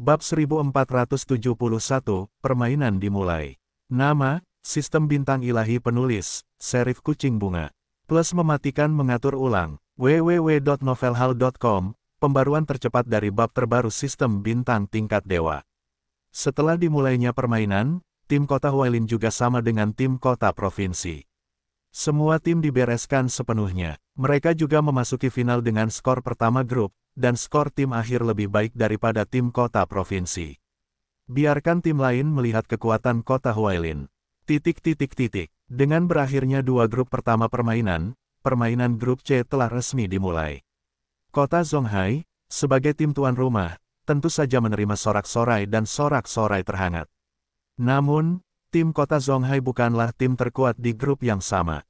Bab 1471, Permainan dimulai. Nama, Sistem Bintang Ilahi Penulis, Serif Kucing Bunga. Plus mematikan mengatur ulang, www.novelhal.com, pembaruan tercepat dari bab terbaru Sistem Bintang Tingkat Dewa. Setelah dimulainya permainan, tim kota Huailin juga sama dengan tim kota provinsi. Semua tim dibereskan sepenuhnya. Mereka juga memasuki final dengan skor pertama grup, dan skor tim akhir lebih baik daripada tim kota provinsi. Biarkan tim lain melihat kekuatan kota Huailin. Titik titik titik. Dengan berakhirnya dua grup pertama permainan, permainan grup C telah resmi dimulai. Kota Zhonghai sebagai tim tuan rumah, tentu saja menerima sorak-sorai dan sorak-sorai terhangat. Namun, tim kota Zhonghai bukanlah tim terkuat di grup yang sama.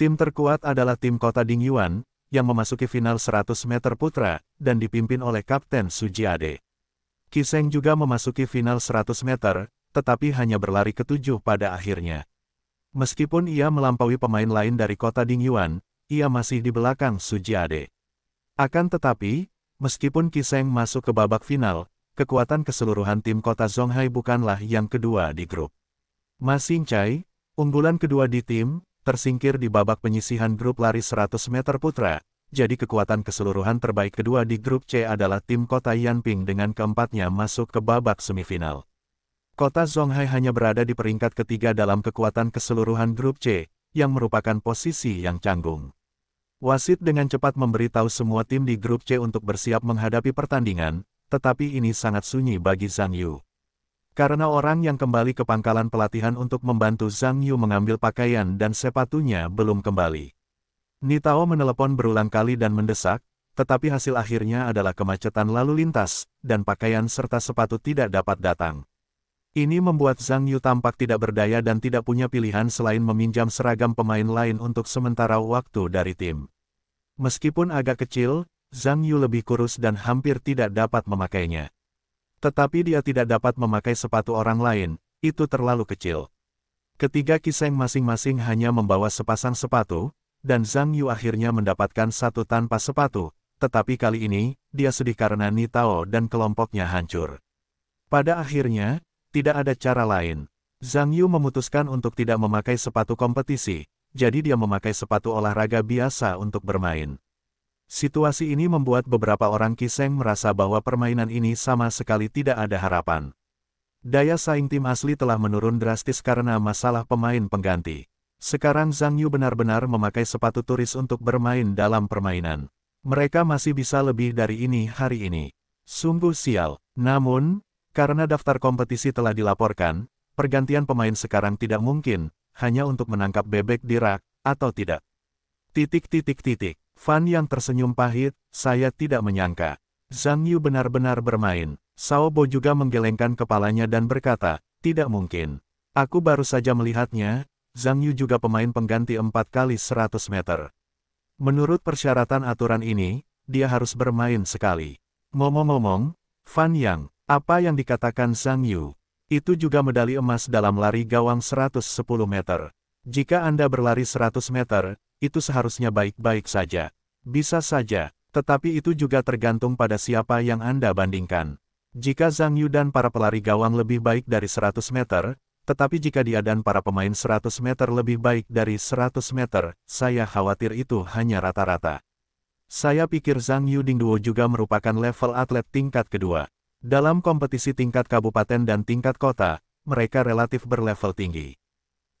Tim terkuat adalah tim kota Dingyuan, yang memasuki final 100 meter putra, dan dipimpin oleh Kapten Sujiade. Kiseng juga memasuki final 100 meter, tetapi hanya berlari ketujuh pada akhirnya. Meskipun ia melampaui pemain lain dari kota Dingyuan, ia masih di belakang Sujiade. Akan tetapi, meskipun Kiseng masuk ke babak final, kekuatan keseluruhan tim kota Zhonghai bukanlah yang kedua di grup. Ma Chai, unggulan kedua di tim, tersingkir di babak penyisihan grup lari 100 meter putra, jadi kekuatan keseluruhan terbaik kedua di grup C adalah tim kota Yanping dengan keempatnya masuk ke babak semifinal. Kota Zhonghai hanya berada di peringkat ketiga dalam kekuatan keseluruhan grup C, yang merupakan posisi yang canggung. Wasit dengan cepat memberitahu semua tim di grup C untuk bersiap menghadapi pertandingan, tetapi ini sangat sunyi bagi Zhang Yu. Karena orang yang kembali ke pangkalan pelatihan untuk membantu Zhang Yu mengambil pakaian dan sepatunya belum kembali. Nitao menelepon berulang kali dan mendesak, tetapi hasil akhirnya adalah kemacetan lalu lintas, dan pakaian serta sepatu tidak dapat datang. Ini membuat Zhang Yu tampak tidak berdaya dan tidak punya pilihan selain meminjam seragam pemain lain untuk sementara waktu dari tim. Meskipun agak kecil, Zhang Yu lebih kurus dan hampir tidak dapat memakainya. Tetapi dia tidak dapat memakai sepatu orang lain, itu terlalu kecil. Ketiga Kiseng masing-masing hanya membawa sepasang sepatu, dan Zhang Yu akhirnya mendapatkan satu tanpa sepatu, tetapi kali ini, dia sedih karena Nitao dan kelompoknya hancur. Pada akhirnya, tidak ada cara lain. Zhang Yu memutuskan untuk tidak memakai sepatu kompetisi, jadi dia memakai sepatu olahraga biasa untuk bermain. Situasi ini membuat beberapa orang Kiseng merasa bahwa permainan ini sama sekali tidak ada harapan. Daya saing tim asli telah menurun drastis karena masalah pemain pengganti. Sekarang Zhang Yu benar-benar memakai sepatu turis untuk bermain dalam permainan. Mereka masih bisa lebih dari ini hari ini. Sungguh sial. Namun, karena daftar kompetisi telah dilaporkan, pergantian pemain sekarang tidak mungkin, hanya untuk menangkap bebek di rak, atau tidak. Titik titik titik. Fan yang tersenyum pahit, saya tidak menyangka. Zhang Yu benar-benar bermain. Sao Bo juga menggelengkan kepalanya dan berkata, tidak mungkin. Aku baru saja melihatnya, Zhang Yu juga pemain pengganti 4 kali 100 meter. Menurut persyaratan aturan ini, dia harus bermain sekali. Ngomong-ngomong, Fan Yang, apa yang dikatakan Zhang Yu? Itu juga medali emas dalam lari gawang 110 meter. Jika Anda berlari 100 meter, itu seharusnya baik-baik saja. Bisa saja, tetapi itu juga tergantung pada siapa yang Anda bandingkan. Jika Zhang Yu dan para pelari gawang lebih baik dari 100 meter, tetapi jika dia dan para pemain 100 meter lebih baik dari 100 meter, saya khawatir itu hanya rata-rata. Saya pikir Zhang Yu Dingduo juga merupakan level atlet tingkat kedua. Dalam kompetisi tingkat kabupaten dan tingkat kota, mereka relatif berlevel tinggi.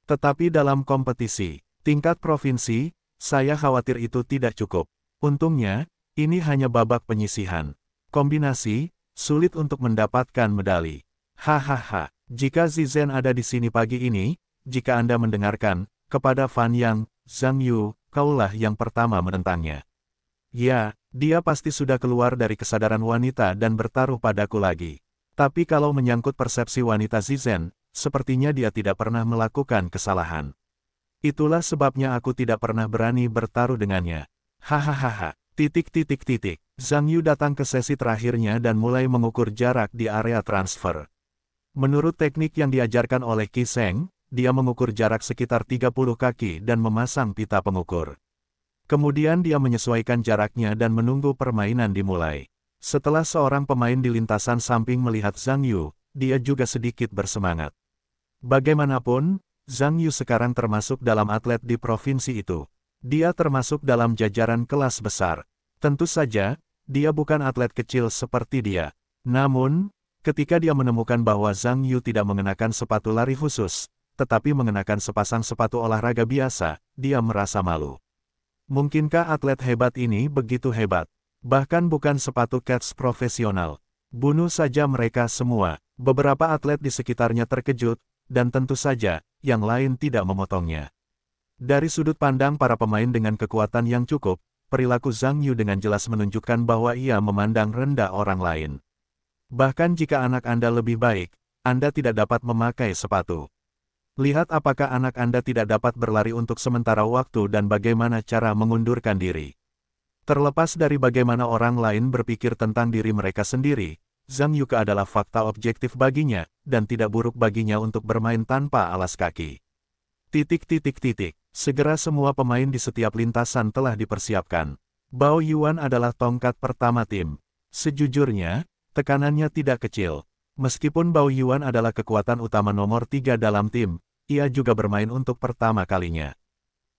Tetapi dalam kompetisi, Tingkat provinsi, saya khawatir itu tidak cukup. Untungnya, ini hanya babak penyisihan. Kombinasi, sulit untuk mendapatkan medali. Hahaha, jika Zizhen ada di sini pagi ini, jika Anda mendengarkan, kepada Fan Yang, Zhang Yu, kaulah yang pertama menentangnya. Ya, dia pasti sudah keluar dari kesadaran wanita dan bertaruh padaku lagi. Tapi kalau menyangkut persepsi wanita Zizhen, sepertinya dia tidak pernah melakukan kesalahan. Itulah sebabnya aku tidak pernah berani bertaruh dengannya. Hahaha. Titik titik titik. Zhang Yu datang ke sesi terakhirnya dan mulai mengukur jarak di area transfer. Menurut teknik yang diajarkan oleh Qi Seng, dia mengukur jarak sekitar 30 kaki dan memasang pita pengukur. Kemudian dia menyesuaikan jaraknya dan menunggu permainan dimulai. Setelah seorang pemain di lintasan samping melihat Zhang Yu, dia juga sedikit bersemangat. Bagaimanapun, Zhang Yu sekarang termasuk dalam atlet di provinsi itu. Dia termasuk dalam jajaran kelas besar. Tentu saja, dia bukan atlet kecil seperti dia. Namun, ketika dia menemukan bahwa Zhang Yu tidak mengenakan sepatu lari khusus, tetapi mengenakan sepasang sepatu olahraga biasa, dia merasa malu. Mungkinkah atlet hebat ini begitu hebat? Bahkan bukan sepatu cats profesional. Bunuh saja mereka semua. Beberapa atlet di sekitarnya terkejut, dan tentu saja, yang lain tidak memotongnya. Dari sudut pandang para pemain dengan kekuatan yang cukup, perilaku Zhang Yu dengan jelas menunjukkan bahwa ia memandang rendah orang lain. Bahkan jika anak Anda lebih baik, Anda tidak dapat memakai sepatu. Lihat apakah anak Anda tidak dapat berlari untuk sementara waktu dan bagaimana cara mengundurkan diri. Terlepas dari bagaimana orang lain berpikir tentang diri mereka sendiri, Zhang Yuka adalah fakta objektif baginya, dan tidak buruk baginya untuk bermain tanpa alas kaki. Titik titik titik, segera semua pemain di setiap lintasan telah dipersiapkan. Bao Yuan adalah tongkat pertama tim. Sejujurnya, tekanannya tidak kecil. Meskipun Bao Yuan adalah kekuatan utama nomor tiga dalam tim, ia juga bermain untuk pertama kalinya.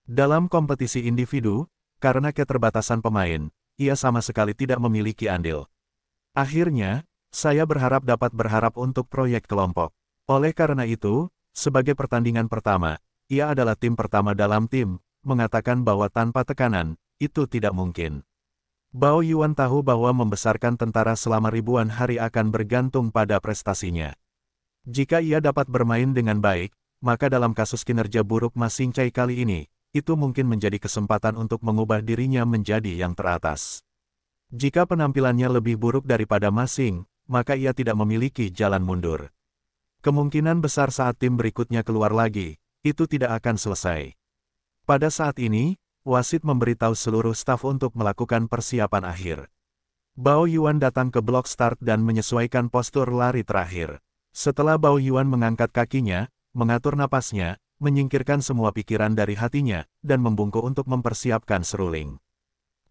Dalam kompetisi individu, karena keterbatasan pemain, ia sama sekali tidak memiliki andil. Akhirnya, saya berharap dapat berharap untuk proyek kelompok. Oleh karena itu, sebagai pertandingan pertama, ia adalah tim pertama dalam tim, mengatakan bahwa tanpa tekanan, itu tidak mungkin. Bao Yuan tahu bahwa membesarkan tentara selama ribuan hari akan bergantung pada prestasinya. Jika ia dapat bermain dengan baik, maka dalam kasus kinerja buruk Masing Cai kali ini, itu mungkin menjadi kesempatan untuk mengubah dirinya menjadi yang teratas. Jika penampilannya lebih buruk daripada Masing, maka ia tidak memiliki jalan mundur. Kemungkinan besar saat tim berikutnya keluar lagi, itu tidak akan selesai. Pada saat ini, wasit memberitahu seluruh staf untuk melakukan persiapan akhir. Bao Yuan datang ke blok start dan menyesuaikan postur lari terakhir. Setelah Bao Yuan mengangkat kakinya, mengatur napasnya, menyingkirkan semua pikiran dari hatinya, dan membungkuk untuk mempersiapkan seruling.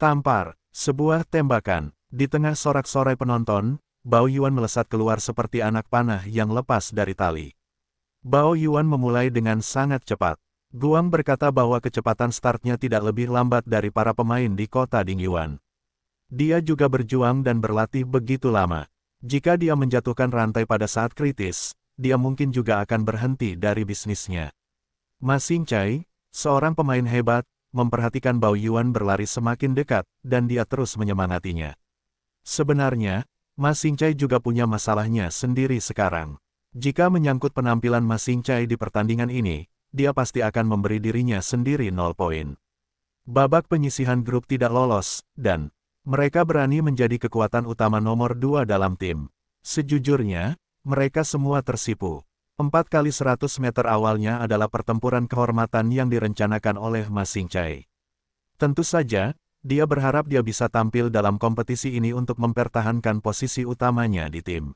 Tampar, sebuah tembakan, di tengah sorak-sorai penonton, Bao Yuan melesat keluar seperti anak panah yang lepas dari tali. Bao Yuan memulai dengan sangat cepat. Guang berkata bahwa kecepatan startnya tidak lebih lambat dari para pemain di kota Dingyuan. Dia juga berjuang dan berlatih begitu lama. Jika dia menjatuhkan rantai pada saat kritis, dia mungkin juga akan berhenti dari bisnisnya. Masing Chai, seorang pemain hebat, memperhatikan Bao Yuan berlari semakin dekat, dan dia terus menyemangatinya. Sebenarnya, Mas Singcai juga punya masalahnya sendiri sekarang. Jika menyangkut penampilan Mas Singcai di pertandingan ini, dia pasti akan memberi dirinya sendiri nol poin. Babak penyisihan grup tidak lolos, dan mereka berani menjadi kekuatan utama nomor dua dalam tim. Sejujurnya, mereka semua tersipu. Empat kali seratus meter awalnya adalah pertempuran kehormatan yang direncanakan oleh Mas Singcai. Tentu saja, dia berharap dia bisa tampil dalam kompetisi ini untuk mempertahankan posisi utamanya di tim.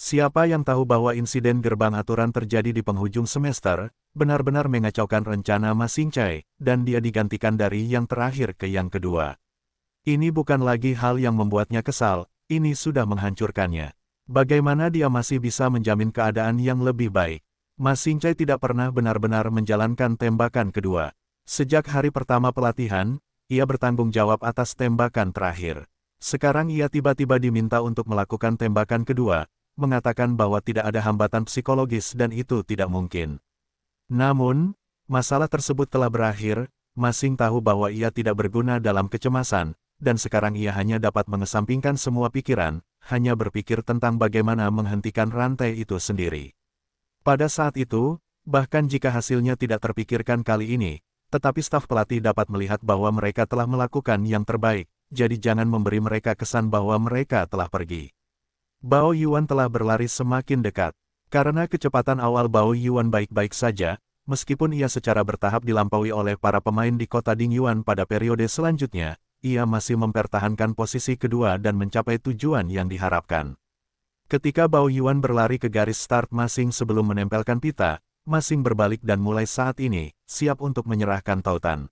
Siapa yang tahu bahwa insiden gerbang aturan terjadi di penghujung semester, benar-benar mengacaukan rencana Ma Chai, dan dia digantikan dari yang terakhir ke yang kedua. Ini bukan lagi hal yang membuatnya kesal, ini sudah menghancurkannya. Bagaimana dia masih bisa menjamin keadaan yang lebih baik? Ma Chai tidak pernah benar-benar menjalankan tembakan kedua. Sejak hari pertama pelatihan, ia bertanggung jawab atas tembakan terakhir. Sekarang ia tiba-tiba diminta untuk melakukan tembakan kedua, mengatakan bahwa tidak ada hambatan psikologis dan itu tidak mungkin. Namun, masalah tersebut telah berakhir, Masing tahu bahwa ia tidak berguna dalam kecemasan, dan sekarang ia hanya dapat mengesampingkan semua pikiran, hanya berpikir tentang bagaimana menghentikan rantai itu sendiri. Pada saat itu, bahkan jika hasilnya tidak terpikirkan kali ini, tetapi staf pelatih dapat melihat bahwa mereka telah melakukan yang terbaik, jadi jangan memberi mereka kesan bahwa mereka telah pergi. Bao Yuan telah berlari semakin dekat. Karena kecepatan awal Bao Yuan baik-baik saja, meskipun ia secara bertahap dilampaui oleh para pemain di kota Ding Yuan pada periode selanjutnya, ia masih mempertahankan posisi kedua dan mencapai tujuan yang diharapkan. Ketika Bao Yuan berlari ke garis start masing sebelum menempelkan pita, Masing berbalik dan mulai saat ini, siap untuk menyerahkan tautan.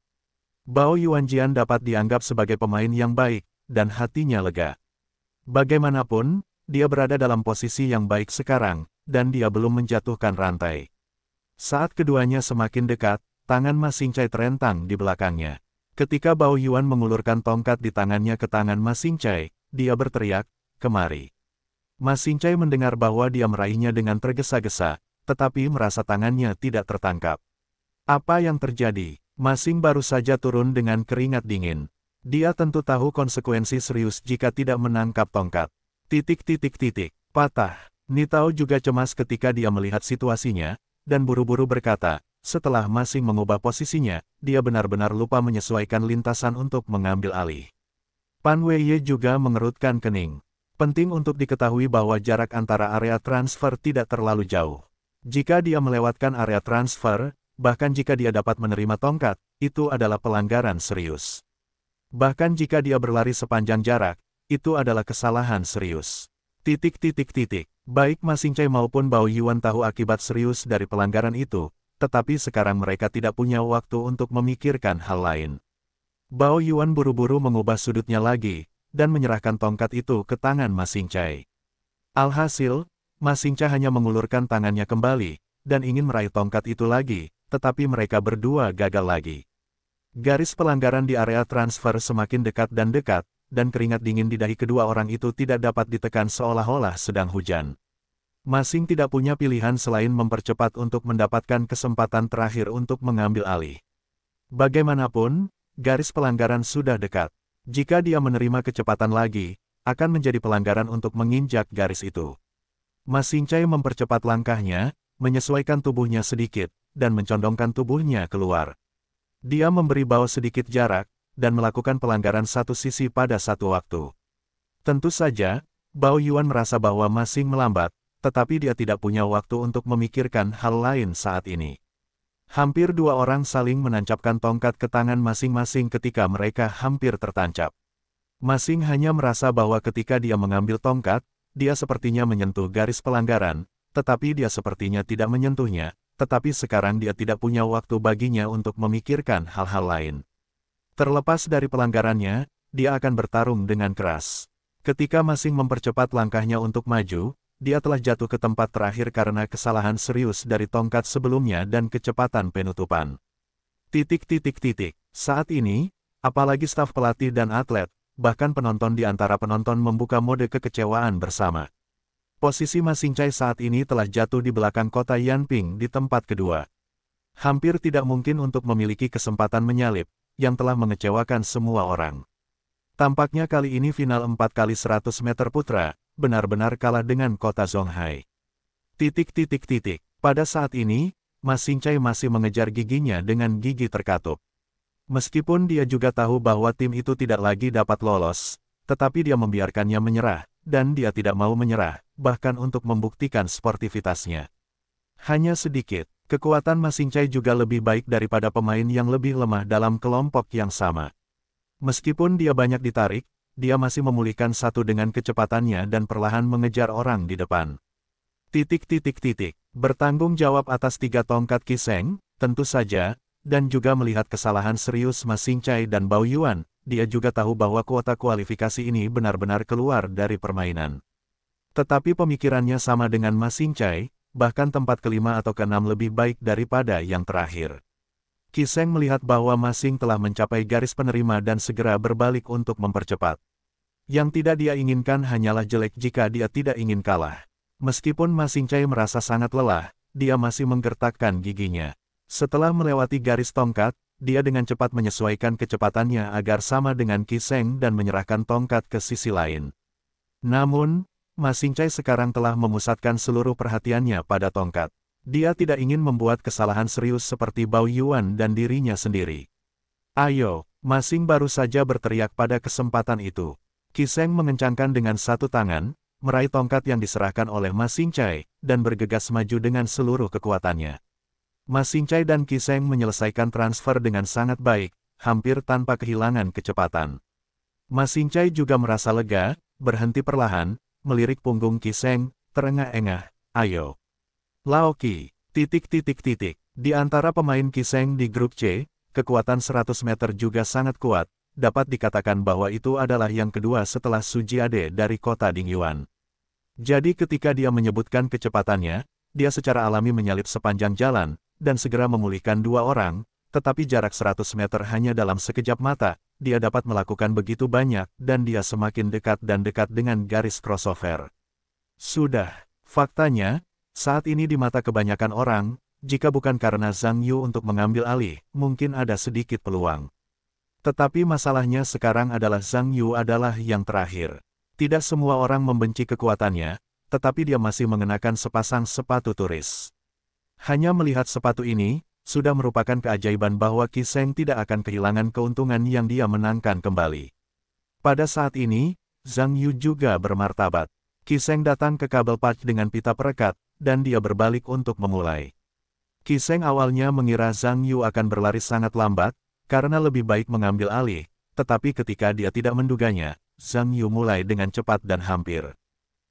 Bao Yuanjian dapat dianggap sebagai pemain yang baik, dan hatinya lega. Bagaimanapun, dia berada dalam posisi yang baik sekarang, dan dia belum menjatuhkan rantai. Saat keduanya semakin dekat, tangan Masing Chai terentang di belakangnya. Ketika Bao Yuan mengulurkan tongkat di tangannya ke tangan Masing Chai, dia berteriak, kemari. Masing Chai mendengar bahwa dia meraihnya dengan tergesa-gesa, tetapi merasa tangannya tidak tertangkap. Apa yang terjadi? Masing baru saja turun dengan keringat dingin. Dia tentu tahu konsekuensi serius jika tidak menangkap tongkat. Titik-titik-titik, patah. Nitao juga cemas ketika dia melihat situasinya, dan buru-buru berkata, setelah Masing mengubah posisinya, dia benar-benar lupa menyesuaikan lintasan untuk mengambil alih. Pan Weiye juga mengerutkan kening. Penting untuk diketahui bahwa jarak antara area transfer tidak terlalu jauh. Jika dia melewatkan area transfer, bahkan jika dia dapat menerima tongkat, itu adalah pelanggaran serius. Bahkan jika dia berlari sepanjang jarak, itu adalah kesalahan serius. Titik titik titik. Baik Masing Chai maupun Bao Yuan tahu akibat serius dari pelanggaran itu, tetapi sekarang mereka tidak punya waktu untuk memikirkan hal lain. Bao Yuan buru-buru mengubah sudutnya lagi, dan menyerahkan tongkat itu ke tangan Masing Chai. Alhasil, Masingca hanya mengulurkan tangannya kembali, dan ingin meraih tongkat itu lagi, tetapi mereka berdua gagal lagi. Garis pelanggaran di area transfer semakin dekat dan dekat, dan keringat dingin di dahi kedua orang itu tidak dapat ditekan seolah-olah sedang hujan. Masing tidak punya pilihan selain mempercepat untuk mendapatkan kesempatan terakhir untuk mengambil alih. Bagaimanapun, garis pelanggaran sudah dekat. Jika dia menerima kecepatan lagi, akan menjadi pelanggaran untuk menginjak garis itu. Mas Sincai mempercepat langkahnya, menyesuaikan tubuhnya sedikit, dan mencondongkan tubuhnya keluar. Dia memberi bau sedikit jarak, dan melakukan pelanggaran satu sisi pada satu waktu. Tentu saja, Bao Yuan merasa bahwa masing melambat, tetapi dia tidak punya waktu untuk memikirkan hal lain saat ini. Hampir dua orang saling menancapkan tongkat ke tangan masing-masing ketika mereka hampir tertancap. Masing hanya merasa bahwa ketika dia mengambil tongkat, dia sepertinya menyentuh garis pelanggaran, tetapi dia sepertinya tidak menyentuhnya, tetapi sekarang dia tidak punya waktu baginya untuk memikirkan hal-hal lain. Terlepas dari pelanggarannya, dia akan bertarung dengan keras. Ketika Masing mempercepat langkahnya untuk maju, dia telah jatuh ke tempat terakhir karena kesalahan serius dari tongkat sebelumnya dan kecepatan penutupan. Titik titik titik. Saat ini, apalagi staf pelatih dan atlet, bahkan penonton di antara penonton membuka mode kekecewaan bersama. Posisi Ma saat ini telah jatuh di belakang kota Yanping di tempat kedua. Hampir tidak mungkin untuk memiliki kesempatan menyalip, yang telah mengecewakan semua orang. Tampaknya kali ini final 4 kali 100 meter putra, benar-benar kalah dengan kota Zhonghai. Titik titik titik. Pada saat ini, Masincai masih mengejar giginya dengan gigi terkatup. Meskipun dia juga tahu bahwa tim itu tidak lagi dapat lolos, tetapi dia membiarkannya menyerah, dan dia tidak mau menyerah, bahkan untuk membuktikan sportivitasnya. Hanya sedikit, kekuatan Chai juga lebih baik daripada pemain yang lebih lemah dalam kelompok yang sama. Meskipun dia banyak ditarik, dia masih memulihkan satu dengan kecepatannya dan perlahan mengejar orang di depan. Titik titik titik, bertanggung jawab atas tiga tongkat kiseng, tentu saja, dan juga melihat kesalahan serius Ma Xingchai dan Bao Yuan, dia juga tahu bahwa kuota kualifikasi ini benar-benar keluar dari permainan. Tetapi pemikirannya sama dengan Ma Xingchai, bahkan tempat kelima atau keenam lebih baik daripada yang terakhir. Kiseng melihat bahwa Masing telah mencapai garis penerima dan segera berbalik untuk mempercepat. Yang tidak dia inginkan hanyalah jelek jika dia tidak ingin kalah. Meskipun Masing Cai merasa sangat lelah, dia masih menggertakkan giginya. Setelah melewati garis tongkat, dia dengan cepat menyesuaikan kecepatannya agar sama dengan Kiseng dan menyerahkan tongkat ke sisi lain. Namun, Chai sekarang telah memusatkan seluruh perhatiannya pada tongkat. Dia tidak ingin membuat kesalahan serius seperti Bao Yuan dan dirinya sendiri. Ayo, Masing baru saja berteriak pada kesempatan itu. Kiseng mengencangkan dengan satu tangan, meraih tongkat yang diserahkan oleh Masing Chai, dan bergegas maju dengan seluruh kekuatannya. Mas Sincai dan Kiseng menyelesaikan transfer dengan sangat baik, hampir tanpa kehilangan kecepatan. Mas Sincai juga merasa lega, berhenti perlahan, melirik punggung Kiseng, terengah-engah, ayo. Laoki, titik-titik-titik, di antara pemain Kiseng di grup C, kekuatan 100 meter juga sangat kuat, dapat dikatakan bahwa itu adalah yang kedua setelah Suji Ade dari kota Dingyuan. Jadi ketika dia menyebutkan kecepatannya, dia secara alami menyalip sepanjang jalan, dan segera memulihkan dua orang, tetapi jarak 100 meter hanya dalam sekejap mata, dia dapat melakukan begitu banyak, dan dia semakin dekat dan dekat dengan garis crossover. Sudah, faktanya, saat ini di mata kebanyakan orang, jika bukan karena Zhang Yu untuk mengambil alih, mungkin ada sedikit peluang. Tetapi masalahnya sekarang adalah Zhang Yu adalah yang terakhir. Tidak semua orang membenci kekuatannya, tetapi dia masih mengenakan sepasang sepatu turis. Hanya melihat sepatu ini, sudah merupakan keajaiban bahwa Kiseng tidak akan kehilangan keuntungan yang dia menangkan kembali. Pada saat ini, Zhang Yu juga bermartabat. Kiseng datang ke kabel patch dengan pita perekat, dan dia berbalik untuk memulai. Kiseng awalnya mengira Zhang Yu akan berlari sangat lambat, karena lebih baik mengambil alih, tetapi ketika dia tidak menduganya, Zhang Yu mulai dengan cepat dan hampir.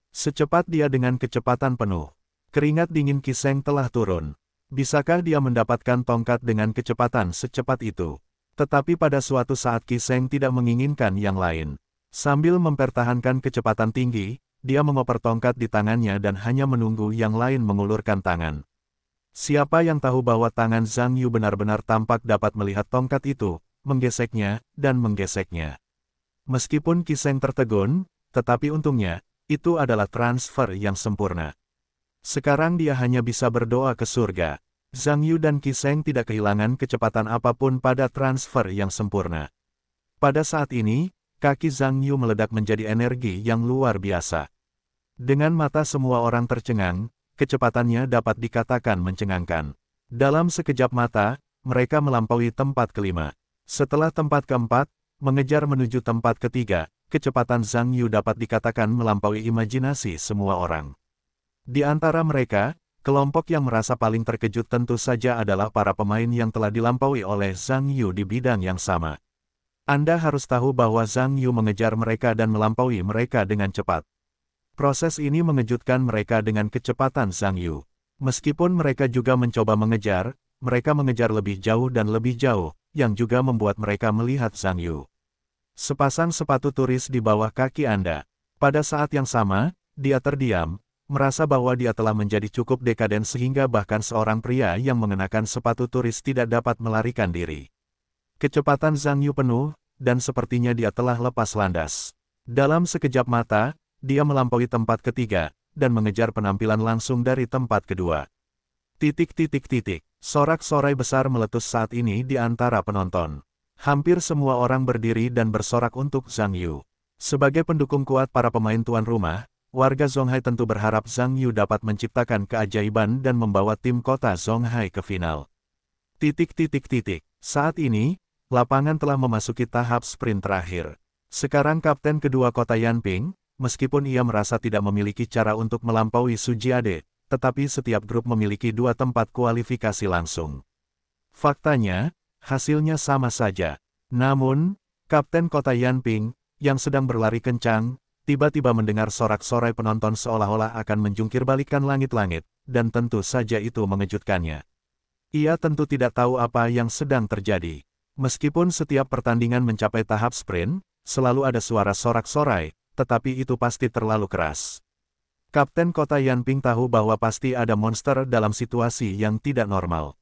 Secepat dia dengan kecepatan penuh. Keringat dingin Kiseng telah turun. Bisakah dia mendapatkan tongkat dengan kecepatan secepat itu? Tetapi pada suatu saat Kiseng tidak menginginkan yang lain. Sambil mempertahankan kecepatan tinggi, dia mengoper tongkat di tangannya dan hanya menunggu yang lain mengulurkan tangan. Siapa yang tahu bahwa tangan Zhang Yu benar-benar tampak dapat melihat tongkat itu, menggeseknya, dan menggeseknya. Meskipun Kiseng tertegun, tetapi untungnya, itu adalah transfer yang sempurna. Sekarang dia hanya bisa berdoa ke surga. Zhang Yu dan Kiseng tidak kehilangan kecepatan apapun pada transfer yang sempurna. Pada saat ini, kaki Zhang Yu meledak menjadi energi yang luar biasa. Dengan mata semua orang tercengang, kecepatannya dapat dikatakan mencengangkan. Dalam sekejap mata, mereka melampaui tempat kelima. Setelah tempat keempat, mengejar menuju tempat ketiga, kecepatan Zhang Yu dapat dikatakan melampaui imajinasi semua orang. Di antara mereka, kelompok yang merasa paling terkejut tentu saja adalah para pemain yang telah dilampaui oleh Zhang Yu di bidang yang sama. Anda harus tahu bahwa Zhang Yu mengejar mereka dan melampaui mereka dengan cepat. Proses ini mengejutkan mereka dengan kecepatan Zhang Yu. Meskipun mereka juga mencoba mengejar, mereka mengejar lebih jauh dan lebih jauh, yang juga membuat mereka melihat Zhang Yu. Sepasang sepatu turis di bawah kaki Anda. Pada saat yang sama, dia terdiam, merasa bahwa dia telah menjadi cukup dekaden sehingga bahkan seorang pria yang mengenakan sepatu turis tidak dapat melarikan diri. Kecepatan Zhang Yu penuh, dan sepertinya dia telah lepas landas. Dalam sekejap mata, dia melampaui tempat ketiga, dan mengejar penampilan langsung dari tempat kedua. Titik-titik-titik, sorak-sorai besar meletus saat ini di antara penonton. Hampir semua orang berdiri dan bersorak untuk Zhang Yu. Sebagai pendukung kuat para pemain tuan rumah, warga Zhonghai tentu berharap Zhang Yu dapat menciptakan keajaiban dan membawa tim kota Zhonghai ke final. Titik titik titik. Saat ini, lapangan telah memasuki tahap sprint terakhir. Sekarang kapten kedua kota Yanping, meskipun ia merasa tidak memiliki cara untuk melampaui Sujiade, tetapi setiap grup memiliki dua tempat kualifikasi langsung. Faktanya, hasilnya sama saja. Namun, kapten kota Yanping, yang sedang berlari kencang, tiba-tiba mendengar sorak-sorai penonton seolah-olah akan menjungkir balikan langit-langit, dan tentu saja itu mengejutkannya. Ia tentu tidak tahu apa yang sedang terjadi. Meskipun setiap pertandingan mencapai tahap sprint, selalu ada suara sorak-sorai, tetapi itu pasti terlalu keras. Kapten kota Yanping tahu bahwa pasti ada monster dalam situasi yang tidak normal.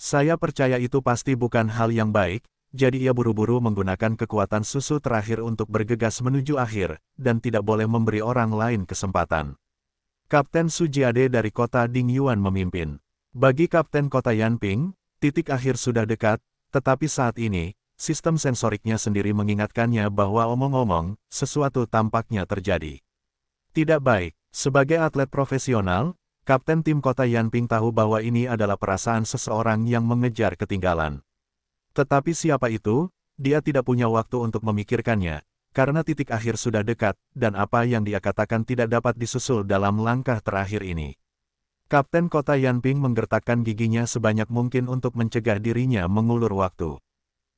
Saya percaya itu pasti bukan hal yang baik, jadi ia buru-buru menggunakan kekuatan susu terakhir untuk bergegas menuju akhir, dan tidak boleh memberi orang lain kesempatan. Kapten Sujiade dari kota Ding Yuan memimpin. Bagi Kapten kota Yanping, titik akhir sudah dekat, tetapi saat ini, sistem sensoriknya sendiri mengingatkannya bahwa omong-omong, sesuatu tampaknya terjadi. Tidak baik, sebagai atlet profesional, Kapten tim kota Yanping tahu bahwa ini adalah perasaan seseorang yang mengejar ketinggalan. Tetapi siapa itu? Dia tidak punya waktu untuk memikirkannya, karena titik akhir sudah dekat, dan apa yang dia katakan tidak dapat disusul dalam langkah terakhir ini. Kapten kota Yanping menggertakkan giginya sebanyak mungkin untuk mencegah dirinya mengulur waktu.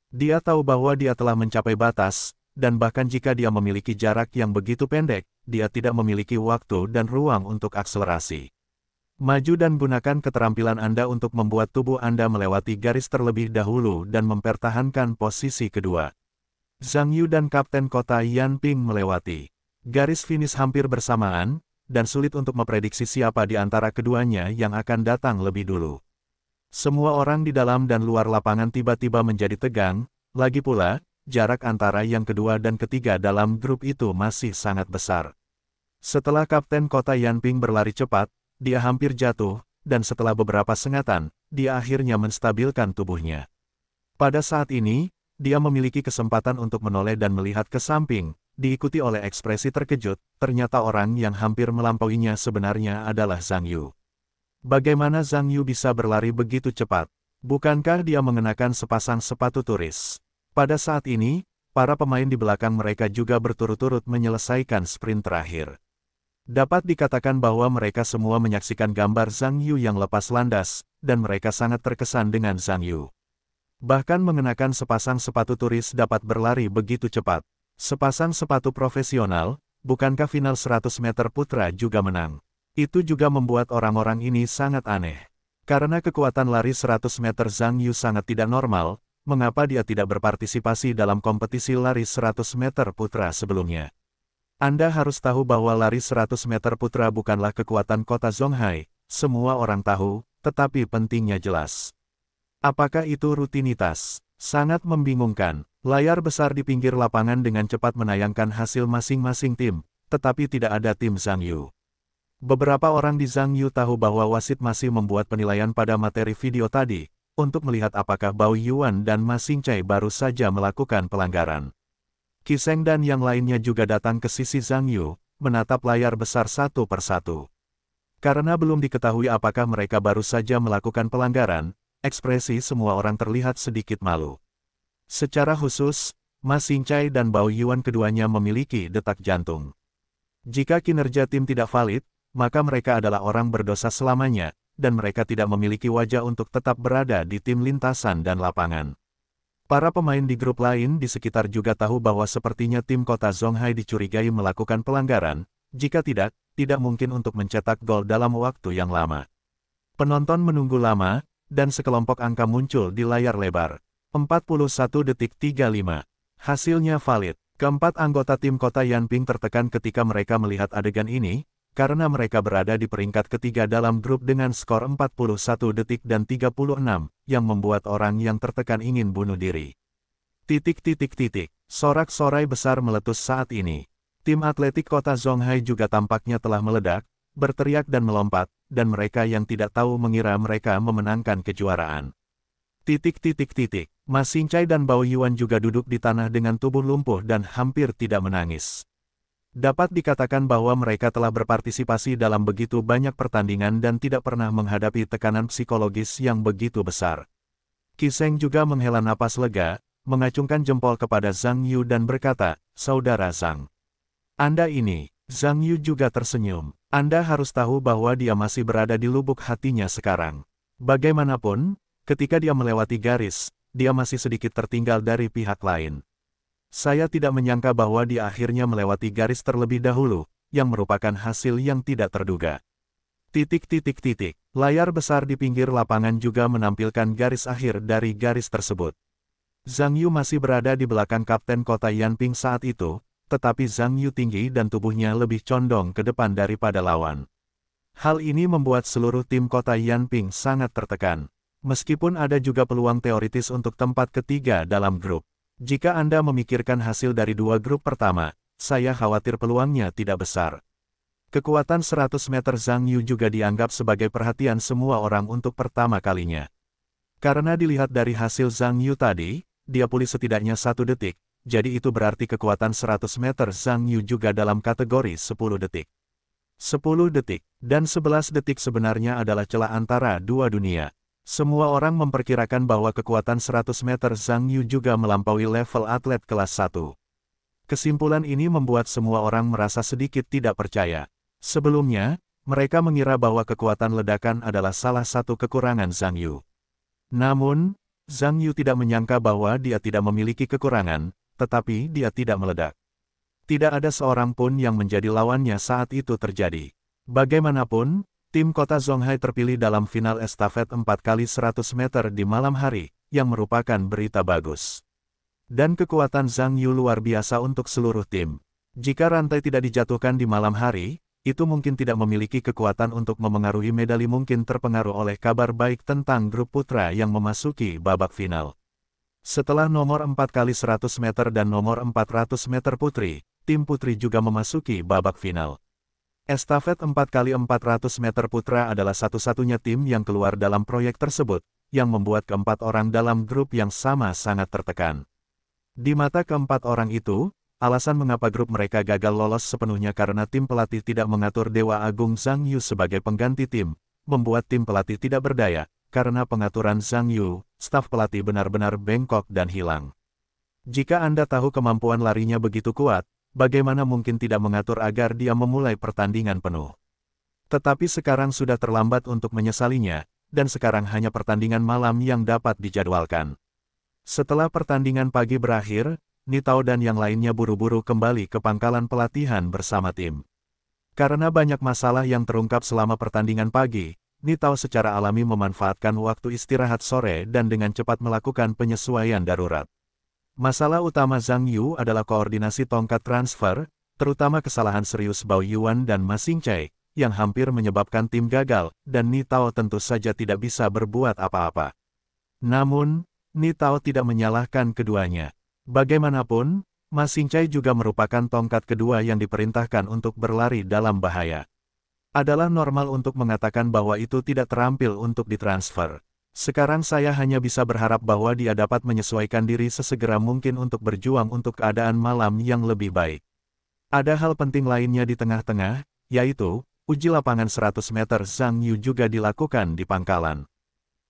Dia tahu bahwa dia telah mencapai batas, dan bahkan jika dia memiliki jarak yang begitu pendek, dia tidak memiliki waktu dan ruang untuk akselerasi. Maju dan gunakan keterampilan Anda untuk membuat tubuh Anda melewati garis terlebih dahulu dan mempertahankan posisi kedua. Zhang Yu dan Kapten Kota Yan Ping melewati garis finish hampir bersamaan, dan sulit untuk memprediksi siapa di antara keduanya yang akan datang lebih dulu. Semua orang di dalam dan luar lapangan tiba-tiba menjadi tegang, lagi pula, jarak antara yang kedua dan ketiga dalam grup itu masih sangat besar. Setelah Kapten Kota Yan Ping berlari cepat, dia hampir jatuh, dan setelah beberapa sengatan, dia akhirnya menstabilkan tubuhnya. Pada saat ini, dia memiliki kesempatan untuk menoleh dan melihat ke samping, diikuti oleh ekspresi terkejut, ternyata orang yang hampir melampauinya sebenarnya adalah Zhang Yu. Bagaimana Zhang Yu bisa berlari begitu cepat? Bukankah dia mengenakan sepasang sepatu turis? Pada saat ini, para pemain di belakang mereka juga berturut-turut menyelesaikan sprint terakhir. Dapat dikatakan bahwa mereka semua menyaksikan gambar Zhang Yu yang lepas landas, dan mereka sangat terkesan dengan Zhang Yu. Bahkan mengenakan sepasang sepatu turis dapat berlari begitu cepat. Sepasang sepatu profesional, bukankah final 100 meter putra juga menang? Itu juga membuat orang-orang ini sangat aneh. Karena kekuatan lari 100 meter Zhang Yu sangat tidak normal, mengapa dia tidak berpartisipasi dalam kompetisi lari 100 meter putra sebelumnya? Anda harus tahu bahwa lari 100 meter putra bukanlah kekuatan kota Zhonghai. semua orang tahu, tetapi pentingnya jelas. Apakah itu rutinitas? Sangat membingungkan, layar besar di pinggir lapangan dengan cepat menayangkan hasil masing-masing tim, tetapi tidak ada tim Zhang Yu. Beberapa orang di Zhang Yu tahu bahwa wasit masih membuat penilaian pada materi video tadi, untuk melihat apakah Bao Yuan dan Ma Xingcai baru saja melakukan pelanggaran. Kiseng dan yang lainnya juga datang ke sisi Zhang Yu, menatap layar besar satu persatu. Karena belum diketahui apakah mereka baru saja melakukan pelanggaran, ekspresi semua orang terlihat sedikit malu. Secara khusus, Ma Sincai dan Bao Yuan keduanya memiliki detak jantung. Jika kinerja tim tidak valid, maka mereka adalah orang berdosa selamanya, dan mereka tidak memiliki wajah untuk tetap berada di tim lintasan dan lapangan. Para pemain di grup lain di sekitar juga tahu bahwa sepertinya tim kota Zhonghai dicurigai melakukan pelanggaran, jika tidak, tidak mungkin untuk mencetak gol dalam waktu yang lama. Penonton menunggu lama, dan sekelompok angka muncul di layar lebar. 41 detik 35. Hasilnya valid. Keempat anggota tim kota Yanping tertekan ketika mereka melihat adegan ini, karena mereka berada di peringkat ketiga dalam grup dengan skor 41 detik dan 36, yang membuat orang yang tertekan ingin bunuh diri. Titik-titik-titik, sorak-sorai besar meletus saat ini. Tim atletik kota Zhonghai juga tampaknya telah meledak, berteriak dan melompat, dan mereka yang tidak tahu mengira mereka memenangkan kejuaraan. Titik-titik-titik, Ma Cai dan Bao Yuan juga duduk di tanah dengan tubuh lumpuh dan hampir tidak menangis. Dapat dikatakan bahwa mereka telah berpartisipasi dalam begitu banyak pertandingan dan tidak pernah menghadapi tekanan psikologis yang begitu besar. Kiseng juga menghela napas lega, mengacungkan jempol kepada Zhang Yu dan berkata, Saudara Zhang, Anda ini, Zhang Yu juga tersenyum. Anda harus tahu bahwa dia masih berada di lubuk hatinya sekarang. Bagaimanapun, ketika dia melewati garis, dia masih sedikit tertinggal dari pihak lain. Saya tidak menyangka bahwa dia akhirnya melewati garis terlebih dahulu, yang merupakan hasil yang tidak terduga. Titik-titik-titik, layar besar di pinggir lapangan juga menampilkan garis akhir dari garis tersebut. Zhang Yu masih berada di belakang Kapten Kota Yanping saat itu, tetapi Zhang Yu tinggi dan tubuhnya lebih condong ke depan daripada lawan. Hal ini membuat seluruh tim kota Yanping sangat tertekan. Meskipun ada juga peluang teoritis untuk tempat ketiga dalam grup. Jika Anda memikirkan hasil dari dua grup pertama, saya khawatir peluangnya tidak besar. Kekuatan 100 meter Zhang Yu juga dianggap sebagai perhatian semua orang untuk pertama kalinya. Karena dilihat dari hasil Zhang Yu tadi, dia pulih setidaknya satu detik, jadi itu berarti kekuatan 100 meter Zhang Yu juga dalam kategori 10 detik. 10 detik, dan 11 detik sebenarnya adalah celah antara dua dunia. Semua orang memperkirakan bahwa kekuatan 100 meter Zhang Yu juga melampaui level atlet kelas 1. Kesimpulan ini membuat semua orang merasa sedikit tidak percaya. Sebelumnya, mereka mengira bahwa kekuatan ledakan adalah salah satu kekurangan Zhang Yu. Namun, Zhang Yu tidak menyangka bahwa dia tidak memiliki kekurangan, tetapi dia tidak meledak. Tidak ada seorang pun yang menjadi lawannya saat itu terjadi. Bagaimanapun, Tim kota Zhonghai terpilih dalam final estafet 4 kali 100 meter di malam hari, yang merupakan berita bagus. Dan kekuatan Zhang Yu luar biasa untuk seluruh tim. Jika rantai tidak dijatuhkan di malam hari, itu mungkin tidak memiliki kekuatan untuk memengaruhi medali mungkin terpengaruh oleh kabar baik tentang grup putra yang memasuki babak final. Setelah nomor 4 kali 100 meter dan nomor 400 meter putri, tim putri juga memasuki babak final. Estafet 4x400 meter putra adalah satu-satunya tim yang keluar dalam proyek tersebut, yang membuat keempat orang dalam grup yang sama sangat tertekan. Di mata keempat orang itu, alasan mengapa grup mereka gagal lolos sepenuhnya karena tim pelatih tidak mengatur Dewa Agung Zhang Yu sebagai pengganti tim, membuat tim pelatih tidak berdaya, karena pengaturan Zhang Yu, staf pelatih benar-benar bengkok dan hilang. Jika Anda tahu kemampuan larinya begitu kuat, bagaimana mungkin tidak mengatur agar dia memulai pertandingan penuh. Tetapi sekarang sudah terlambat untuk menyesalinya, dan sekarang hanya pertandingan malam yang dapat dijadwalkan. Setelah pertandingan pagi berakhir, Nitao dan yang lainnya buru-buru kembali ke pangkalan pelatihan bersama tim. Karena banyak masalah yang terungkap selama pertandingan pagi, Nitao secara alami memanfaatkan waktu istirahat sore dan dengan cepat melakukan penyesuaian darurat. Masalah utama Zhang Yu adalah koordinasi tongkat transfer, terutama kesalahan serius Bao Yuan dan Ma Xingcai, yang hampir menyebabkan tim gagal, dan Ni Tao tentu saja tidak bisa berbuat apa-apa. Namun, Ni Tao tidak menyalahkan keduanya. Bagaimanapun, Ma Xingcai juga merupakan tongkat kedua yang diperintahkan untuk berlari dalam bahaya adalah normal untuk mengatakan bahwa itu tidak terampil untuk ditransfer. Sekarang saya hanya bisa berharap bahwa dia dapat menyesuaikan diri sesegera mungkin untuk berjuang untuk keadaan malam yang lebih baik. Ada hal penting lainnya di tengah-tengah, yaitu, uji lapangan 100 meter Zhang Yu juga dilakukan di pangkalan.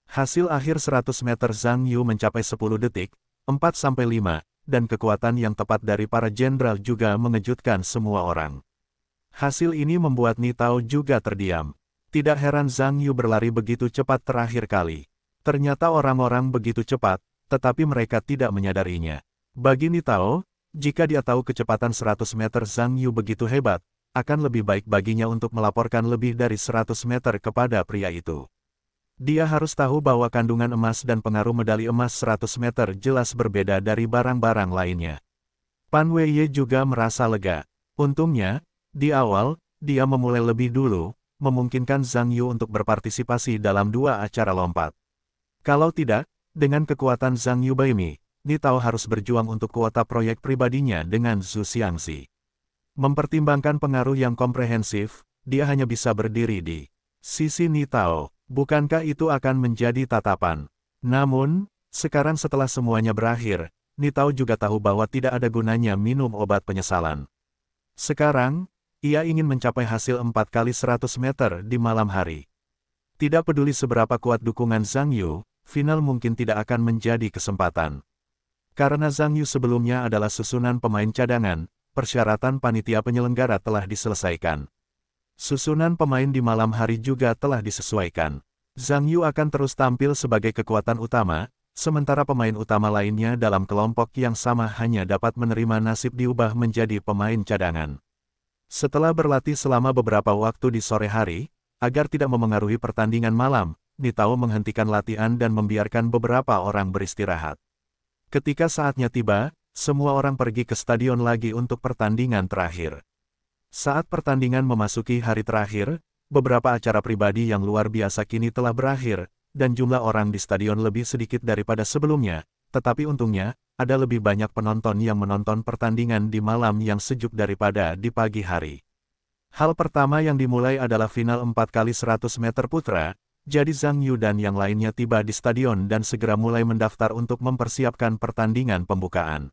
Hasil akhir 100 meter Zhang Yu mencapai 10 detik, 4-5, dan kekuatan yang tepat dari para jenderal juga mengejutkan semua orang. Hasil ini membuat Nitao juga terdiam. Tidak heran Zhang Yu berlari begitu cepat terakhir kali. Ternyata orang-orang begitu cepat, tetapi mereka tidak menyadarinya. Bagi Nitao, jika dia tahu kecepatan 100 meter Zhang Yu begitu hebat, akan lebih baik baginya untuk melaporkan lebih dari 100 meter kepada pria itu. Dia harus tahu bahwa kandungan emas dan pengaruh medali emas 100 meter jelas berbeda dari barang-barang lainnya. Pan Wei Ye juga merasa lega. Untungnya, di awal, dia memulai lebih dulu, memungkinkan Zhang Yu untuk berpartisipasi dalam dua acara lompat. Kalau tidak, dengan kekuatan Zhang Yubaimi, Nitao harus berjuang untuk kuota proyek pribadinya dengan Zhu Xiangzi. Mempertimbangkan pengaruh yang komprehensif, dia hanya bisa berdiri di sisi Nitao, bukankah itu akan menjadi tatapan? Namun, sekarang setelah semuanya berakhir, Nitao juga tahu bahwa tidak ada gunanya minum obat penyesalan. Sekarang, ia ingin mencapai hasil 4 kali 100 meter di malam hari. Tidak peduli seberapa kuat dukungan Zhang Yu, final mungkin tidak akan menjadi kesempatan. Karena Zhang Yu sebelumnya adalah susunan pemain cadangan, persyaratan panitia penyelenggara telah diselesaikan. Susunan pemain di malam hari juga telah disesuaikan. Zhang Yu akan terus tampil sebagai kekuatan utama, sementara pemain utama lainnya dalam kelompok yang sama hanya dapat menerima nasib diubah menjadi pemain cadangan. Setelah berlatih selama beberapa waktu di sore hari, agar tidak memengaruhi pertandingan malam, Nitao menghentikan latihan dan membiarkan beberapa orang beristirahat. Ketika saatnya tiba, semua orang pergi ke stadion lagi untuk pertandingan terakhir. Saat pertandingan memasuki hari terakhir, beberapa acara pribadi yang luar biasa kini telah berakhir, dan jumlah orang di stadion lebih sedikit daripada sebelumnya, tetapi untungnya, ada lebih banyak penonton yang menonton pertandingan di malam yang sejuk daripada di pagi hari. Hal pertama yang dimulai adalah final 4 kali 100 meter putra, jadi Zhang Yu dan yang lainnya tiba di stadion dan segera mulai mendaftar untuk mempersiapkan pertandingan pembukaan.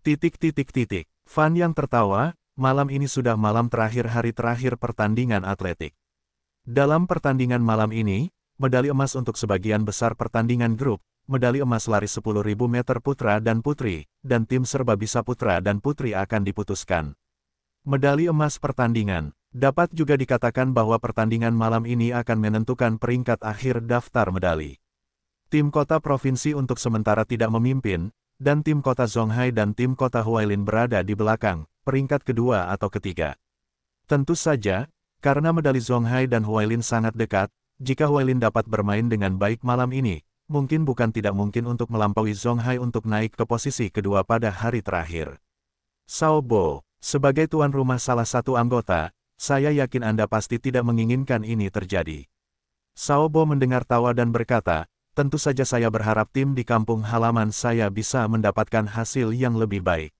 Titik titik titik, Fan yang tertawa, malam ini sudah malam terakhir hari terakhir pertandingan atletik. Dalam pertandingan malam ini, medali emas untuk sebagian besar pertandingan grup, medali emas lari 10.000 meter putra dan putri, dan tim serba bisa putra dan putri akan diputuskan. Medali emas pertandingan, Dapat juga dikatakan bahwa pertandingan malam ini akan menentukan peringkat akhir daftar medali. Tim kota provinsi untuk sementara tidak memimpin, dan tim kota Zhonghai dan tim kota Huailin berada di belakang, peringkat kedua atau ketiga. Tentu saja, karena medali Zhonghai dan Huailin sangat dekat, jika Huailin dapat bermain dengan baik malam ini, mungkin bukan tidak mungkin untuk melampaui Zhonghai untuk naik ke posisi kedua pada hari terakhir. Sao Bo, sebagai tuan rumah salah satu anggota, saya yakin Anda pasti tidak menginginkan ini terjadi. Saobo mendengar tawa dan berkata, tentu saja saya berharap tim di kampung halaman saya bisa mendapatkan hasil yang lebih baik.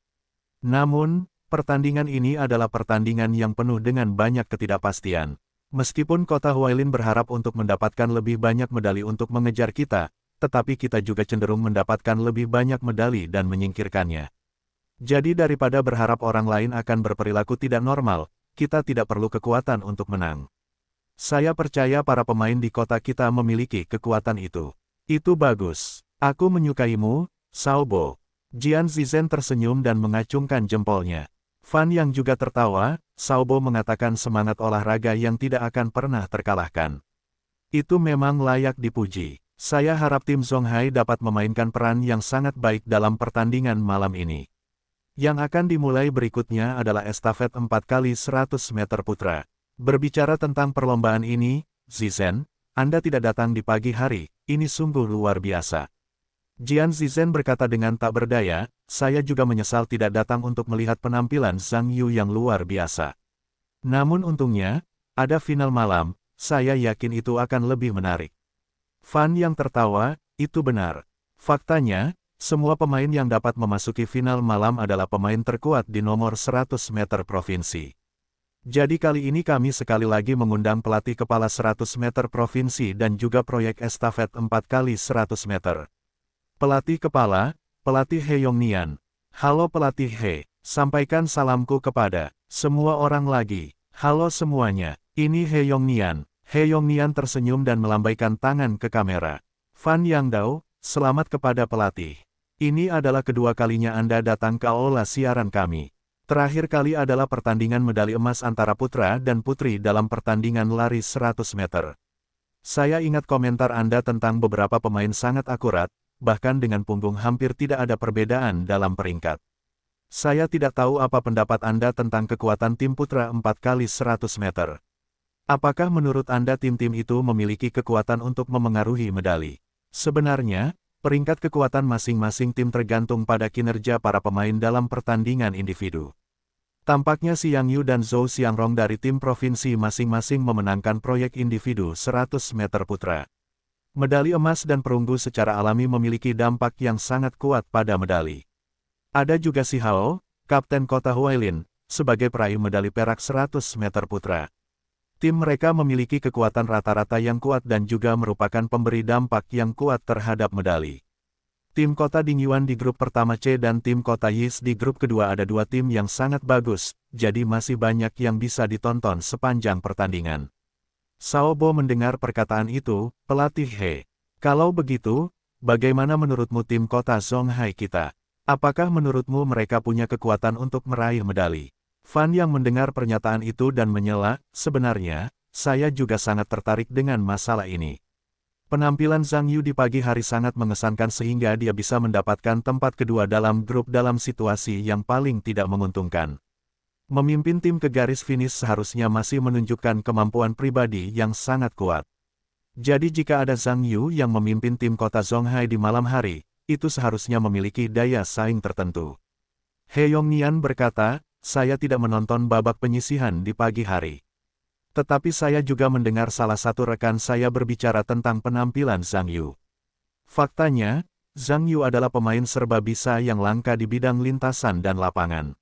Namun, pertandingan ini adalah pertandingan yang penuh dengan banyak ketidakpastian. Meskipun kota Huailin berharap untuk mendapatkan lebih banyak medali untuk mengejar kita, tetapi kita juga cenderung mendapatkan lebih banyak medali dan menyingkirkannya. Jadi daripada berharap orang lain akan berperilaku tidak normal, kita tidak perlu kekuatan untuk menang. Saya percaya para pemain di kota kita memiliki kekuatan itu. Itu bagus. Aku menyukaimu, Saobo. Jian Zizhen tersenyum dan mengacungkan jempolnya. Fan yang juga tertawa, Saobo mengatakan semangat olahraga yang tidak akan pernah terkalahkan. Itu memang layak dipuji. Saya harap tim Zhonghai dapat memainkan peran yang sangat baik dalam pertandingan malam ini. Yang akan dimulai berikutnya adalah estafet 4 kali 100 meter putra. Berbicara tentang perlombaan ini, Zizhen, Anda tidak datang di pagi hari, ini sungguh luar biasa. Jian Zizhen berkata dengan tak berdaya, saya juga menyesal tidak datang untuk melihat penampilan Zhang Yu yang luar biasa. Namun untungnya, ada final malam, saya yakin itu akan lebih menarik. Fan yang tertawa, itu benar. Faktanya, semua pemain yang dapat memasuki final malam adalah pemain terkuat di nomor 100 meter provinsi. Jadi kali ini kami sekali lagi mengundang pelatih kepala 100 meter provinsi dan juga proyek estafet 4 kali 100 meter. Pelatih kepala, pelatih He Yong Nian. Halo pelatih He, sampaikan salamku kepada semua orang lagi. Halo semuanya, ini He Yong Nian. He Yong Nian tersenyum dan melambaikan tangan ke kamera. Fan Yang Dao, selamat kepada pelatih. Ini adalah kedua kalinya Anda datang ke aula siaran kami. Terakhir kali adalah pertandingan medali emas antara putra dan putri dalam pertandingan lari 100 meter. Saya ingat komentar Anda tentang beberapa pemain sangat akurat, bahkan dengan punggung hampir tidak ada perbedaan dalam peringkat. Saya tidak tahu apa pendapat Anda tentang kekuatan tim putra 4 kali 100 meter. Apakah menurut Anda tim-tim itu memiliki kekuatan untuk memengaruhi medali? Sebenarnya, Peringkat kekuatan masing-masing tim tergantung pada kinerja para pemain dalam pertandingan individu. Tampaknya Siang Yu dan Zhou Xiangrong dari tim provinsi masing-masing memenangkan proyek individu 100 meter putra. Medali emas dan perunggu secara alami memiliki dampak yang sangat kuat pada medali. Ada juga Si Hao, Kapten Kota Huailin, sebagai peraih medali perak 100 meter putra. Tim mereka memiliki kekuatan rata-rata yang kuat dan juga merupakan pemberi dampak yang kuat terhadap medali. Tim kota Dingyuan di grup pertama C dan tim kota Yis di grup kedua ada dua tim yang sangat bagus, jadi masih banyak yang bisa ditonton sepanjang pertandingan. Saobo mendengar perkataan itu, pelatih He. Kalau begitu, bagaimana menurutmu tim kota Songhai kita? Apakah menurutmu mereka punya kekuatan untuk meraih medali? Fan yang mendengar pernyataan itu dan menyela, sebenarnya, saya juga sangat tertarik dengan masalah ini. Penampilan Zhang Yu di pagi hari sangat mengesankan sehingga dia bisa mendapatkan tempat kedua dalam grup dalam situasi yang paling tidak menguntungkan. Memimpin tim ke garis finish seharusnya masih menunjukkan kemampuan pribadi yang sangat kuat. Jadi jika ada Zhang Yu yang memimpin tim kota Zhonghai di malam hari, itu seharusnya memiliki daya saing tertentu. He Yong Nian berkata, saya tidak menonton babak penyisihan di pagi hari. Tetapi saya juga mendengar salah satu rekan saya berbicara tentang penampilan Zhang Yu. Faktanya, Zhang Yu adalah pemain serba bisa yang langka di bidang lintasan dan lapangan.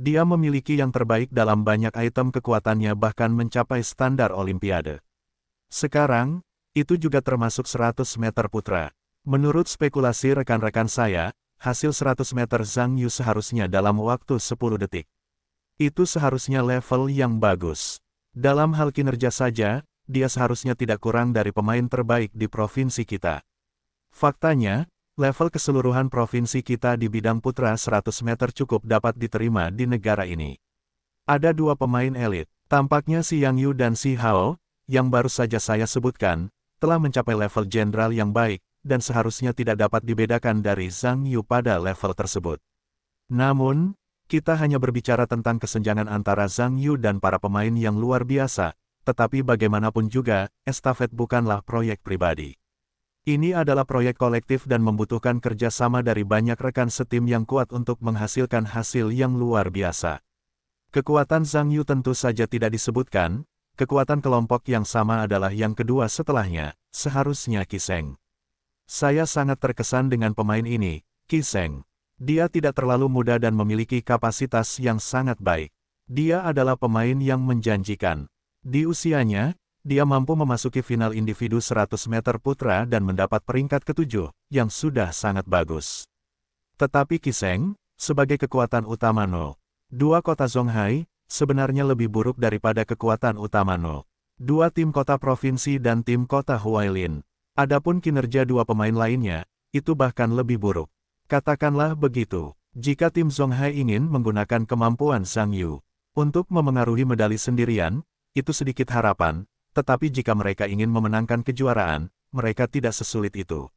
Dia memiliki yang terbaik dalam banyak item kekuatannya bahkan mencapai standar Olimpiade. Sekarang, itu juga termasuk 100 meter putra. Menurut spekulasi rekan-rekan saya, hasil 100 meter Zhang Yu seharusnya dalam waktu 10 detik. Itu seharusnya level yang bagus. Dalam hal kinerja saja, dia seharusnya tidak kurang dari pemain terbaik di provinsi kita. Faktanya, level keseluruhan provinsi kita di bidang putra 100 meter cukup dapat diterima di negara ini. Ada dua pemain elit, tampaknya si Yang Yu dan si Hao, yang baru saja saya sebutkan, telah mencapai level jenderal yang baik, dan seharusnya tidak dapat dibedakan dari Zhang Yu pada level tersebut. Namun, kita hanya berbicara tentang kesenjangan antara Zhang Yu dan para pemain yang luar biasa, tetapi bagaimanapun juga, estafet bukanlah proyek pribadi. Ini adalah proyek kolektif dan membutuhkan kerjasama dari banyak rekan setim yang kuat untuk menghasilkan hasil yang luar biasa. Kekuatan Zhang Yu tentu saja tidak disebutkan, kekuatan kelompok yang sama adalah yang kedua setelahnya, seharusnya Kiseng. Saya sangat terkesan dengan pemain ini, Kiseng. Dia tidak terlalu muda dan memiliki kapasitas yang sangat baik. Dia adalah pemain yang menjanjikan. Di usianya, dia mampu memasuki final individu 100 meter putra dan mendapat peringkat ketujuh, yang sudah sangat bagus. Tetapi Kiseng, sebagai kekuatan utama No. Dua kota Zhonghai sebenarnya lebih buruk daripada kekuatan utama No. Dua tim kota provinsi dan tim kota Huailin. Adapun kinerja dua pemain lainnya, itu bahkan lebih buruk. Katakanlah begitu, jika tim Zhonghai ingin menggunakan kemampuan Sang Yu untuk memengaruhi medali sendirian, itu sedikit harapan, tetapi jika mereka ingin memenangkan kejuaraan, mereka tidak sesulit itu.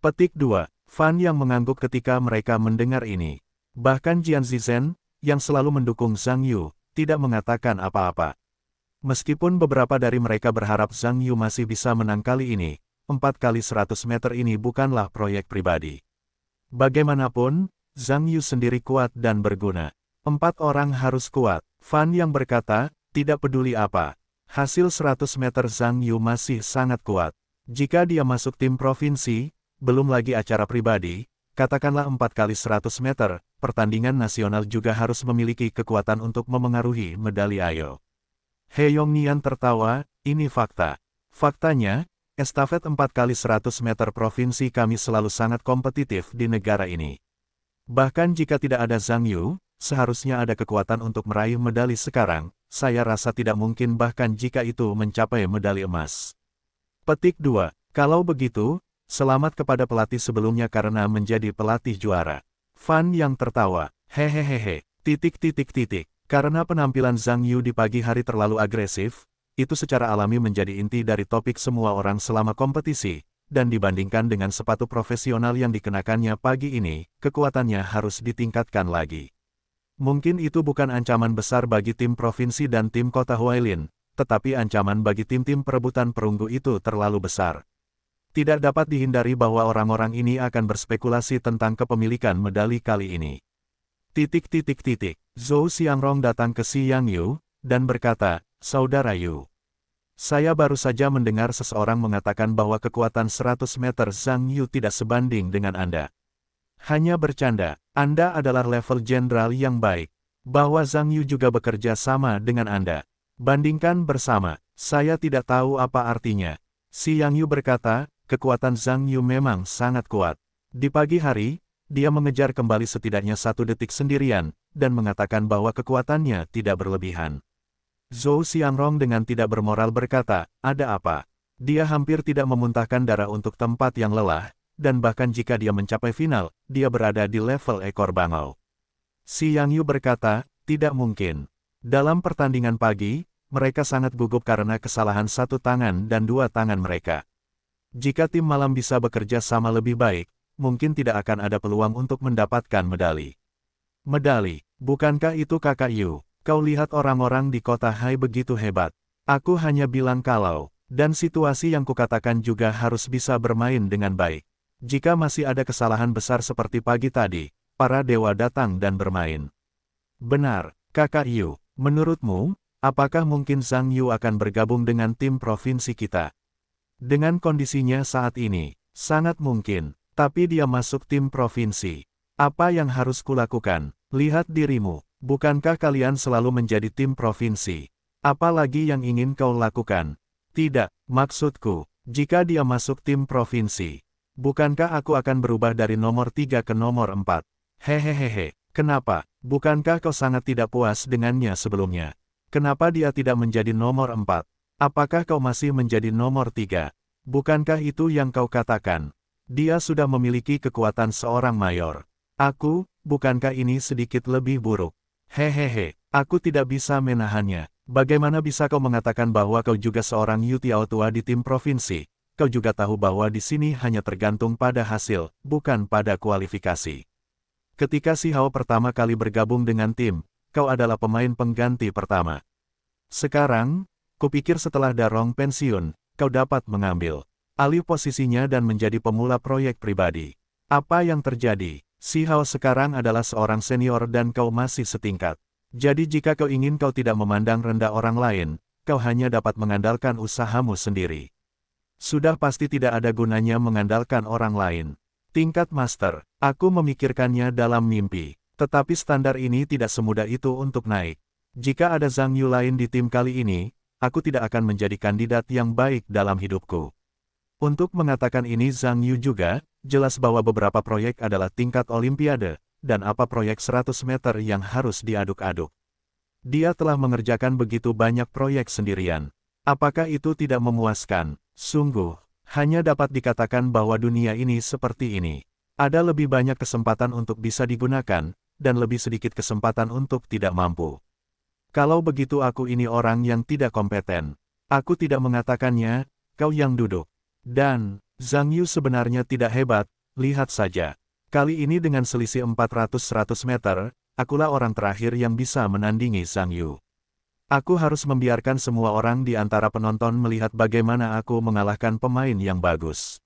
Petik 2, Fan yang mengangguk ketika mereka mendengar ini. Bahkan Jian Zizhen, yang selalu mendukung Zhang Yu, tidak mengatakan apa-apa. Meskipun beberapa dari mereka berharap Zhang Yu masih bisa menang kali ini, 4 kali 100 meter ini bukanlah proyek pribadi. Bagaimanapun, Zhang Yu sendiri kuat dan berguna. Empat orang harus kuat. Fan yang berkata, tidak peduli apa. Hasil 100 meter Zhang Yu masih sangat kuat. Jika dia masuk tim provinsi, belum lagi acara pribadi, katakanlah 4 kali 100 meter, pertandingan nasional juga harus memiliki kekuatan untuk memengaruhi medali ayo. He Nian tertawa, ini fakta. Faktanya, Estafet 4 kali 100 meter provinsi kami selalu sangat kompetitif di negara ini. Bahkan jika tidak ada Zhang Yu, seharusnya ada kekuatan untuk meraih medali sekarang, saya rasa tidak mungkin bahkan jika itu mencapai medali emas. Petik 2. Kalau begitu, selamat kepada pelatih sebelumnya karena menjadi pelatih juara. Fan yang tertawa, hehehehe, titik titik titik. Karena penampilan Zhang Yu di pagi hari terlalu agresif, itu secara alami menjadi inti dari topik semua orang selama kompetisi, dan dibandingkan dengan sepatu profesional yang dikenakannya pagi ini, kekuatannya harus ditingkatkan lagi. Mungkin itu bukan ancaman besar bagi tim provinsi dan tim kota Huailin, tetapi ancaman bagi tim-tim perebutan perunggu itu terlalu besar. Tidak dapat dihindari bahwa orang-orang ini akan berspekulasi tentang kepemilikan medali kali ini. Titik titik titik, Zhou Xiangrong datang ke Xi Yang Yu, dan berkata, Saudara Yu. Saya baru saja mendengar seseorang mengatakan bahwa kekuatan 100 meter Zhang Yu tidak sebanding dengan Anda. Hanya bercanda, Anda adalah level jenderal yang baik. Bahwa Zhang Yu juga bekerja sama dengan Anda. Bandingkan bersama, saya tidak tahu apa artinya. Si Yang Yu berkata, kekuatan Zhang Yu memang sangat kuat. Di pagi hari, dia mengejar kembali setidaknya satu detik sendirian, dan mengatakan bahwa kekuatannya tidak berlebihan. Zhou Xiangrong dengan tidak bermoral berkata, ada apa? Dia hampir tidak memuntahkan darah untuk tempat yang lelah, dan bahkan jika dia mencapai final, dia berada di level ekor bangau. Si Yang Yu berkata, tidak mungkin. Dalam pertandingan pagi, mereka sangat gugup karena kesalahan satu tangan dan dua tangan mereka. Jika tim malam bisa bekerja sama lebih baik, mungkin tidak akan ada peluang untuk mendapatkan medali. Medali, bukankah itu kakak Yu? Kau lihat orang-orang di kota Hai begitu hebat. Aku hanya bilang kalau, dan situasi yang kukatakan juga harus bisa bermain dengan baik. Jika masih ada kesalahan besar seperti pagi tadi, para dewa datang dan bermain. Benar, kakak Yu, menurutmu, apakah mungkin Zhang Yu akan bergabung dengan tim provinsi kita? Dengan kondisinya saat ini, sangat mungkin, tapi dia masuk tim provinsi. Apa yang harus kulakukan? Lihat dirimu, Bukankah kalian selalu menjadi tim provinsi? Apalagi yang ingin kau lakukan? Tidak, maksudku, jika dia masuk tim provinsi, bukankah aku akan berubah dari nomor 3 ke nomor 4? Hehehehe, kenapa? Bukankah kau sangat tidak puas dengannya sebelumnya? Kenapa dia tidak menjadi nomor 4? Apakah kau masih menjadi nomor 3? Bukankah itu yang kau katakan? Dia sudah memiliki kekuatan seorang mayor. Aku, bukankah ini sedikit lebih buruk? Hehehe, aku tidak bisa menahannya. Bagaimana bisa kau mengatakan bahwa kau juga seorang Yutiao tua di tim provinsi? Kau juga tahu bahwa di sini hanya tergantung pada hasil, bukan pada kualifikasi. Ketika Si Hao pertama kali bergabung dengan tim, kau adalah pemain pengganti pertama. Sekarang, kupikir setelah Darong pensiun, kau dapat mengambil alih posisinya dan menjadi pemula proyek pribadi. Apa yang terjadi? Si Hao sekarang adalah seorang senior dan kau masih setingkat. Jadi jika kau ingin kau tidak memandang rendah orang lain, kau hanya dapat mengandalkan usahamu sendiri. Sudah pasti tidak ada gunanya mengandalkan orang lain. Tingkat master, aku memikirkannya dalam mimpi. Tetapi standar ini tidak semudah itu untuk naik. Jika ada Zhang Yu lain di tim kali ini, aku tidak akan menjadi kandidat yang baik dalam hidupku. Untuk mengatakan ini Zhang Yu juga, jelas bahwa beberapa proyek adalah tingkat olimpiade, dan apa proyek 100 meter yang harus diaduk-aduk. Dia telah mengerjakan begitu banyak proyek sendirian. Apakah itu tidak memuaskan? Sungguh, hanya dapat dikatakan bahwa dunia ini seperti ini. Ada lebih banyak kesempatan untuk bisa digunakan, dan lebih sedikit kesempatan untuk tidak mampu. Kalau begitu aku ini orang yang tidak kompeten. Aku tidak mengatakannya, kau yang duduk. Dan, Zhang Yu sebenarnya tidak hebat, lihat saja. Kali ini dengan selisih 400-100 meter, akulah orang terakhir yang bisa menandingi Zhang Yu. Aku harus membiarkan semua orang di antara penonton melihat bagaimana aku mengalahkan pemain yang bagus.